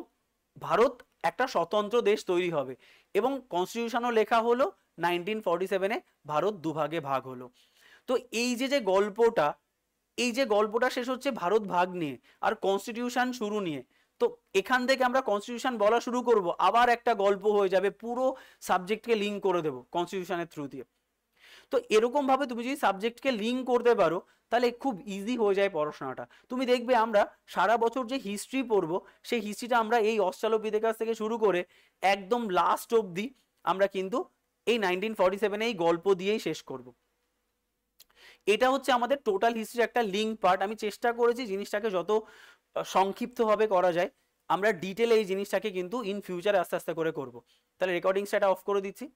ভারত একটা স্বতন্ত্র দেশ তৈরি হবে এবং কনস্টিটিউশনও লেখা হলো নাইনটিন ফর্টি সেভেনে ভারত দুভাগে ভাগ হলো তো এই যে যে গল্পটা এই যে গল্পটা শেষ হচ্ছে ভারত ভাগ নিয়ে আর কনস্টিটিউশন শুরু নিয়ে তো এখান থেকে আমরা কনস্টিটিউশন বলা শুরু করব আবার একটা গল্প হয়ে যাবে পুরো সাবজেক্টকে লিঙ্ক করে দেবো কনস্টিটিউশনের থ্রু দিয়ে তো এরকমভাবে তুমি যদি সাবজেক্টকে লিঙ্ক করতে পারো তাহলে খুব ইজি হয়ে যায় পড়াশোনাটা তুমি দেখবে আমরা সারা বছর যে হিস্ট্রি পড়ব সেই হিস্ট্রিটা আমরা এই কাছ থেকে শুরু করে একদম লাস্ট অবধি আমরা কিন্তু এই নাইনটিন ফর্টি সেভেনে এই গল্প দিয়েই শেষ করব এটা হচ্ছে আমাদের টোটাল হিস্ট্রির একটা লিঙ্ক পার্ট আমি চেষ্টা করেছি জিনিসটাকে যত সংক্ষিপ্তভাবে করা যায় আমরা ডিটেলে এই জিনিসটাকে কিন্তু ইন ফিউচার আস্তে আস্তে করে করব তাহলে রেকর্ডিংসটা অফ করে দিচ্ছি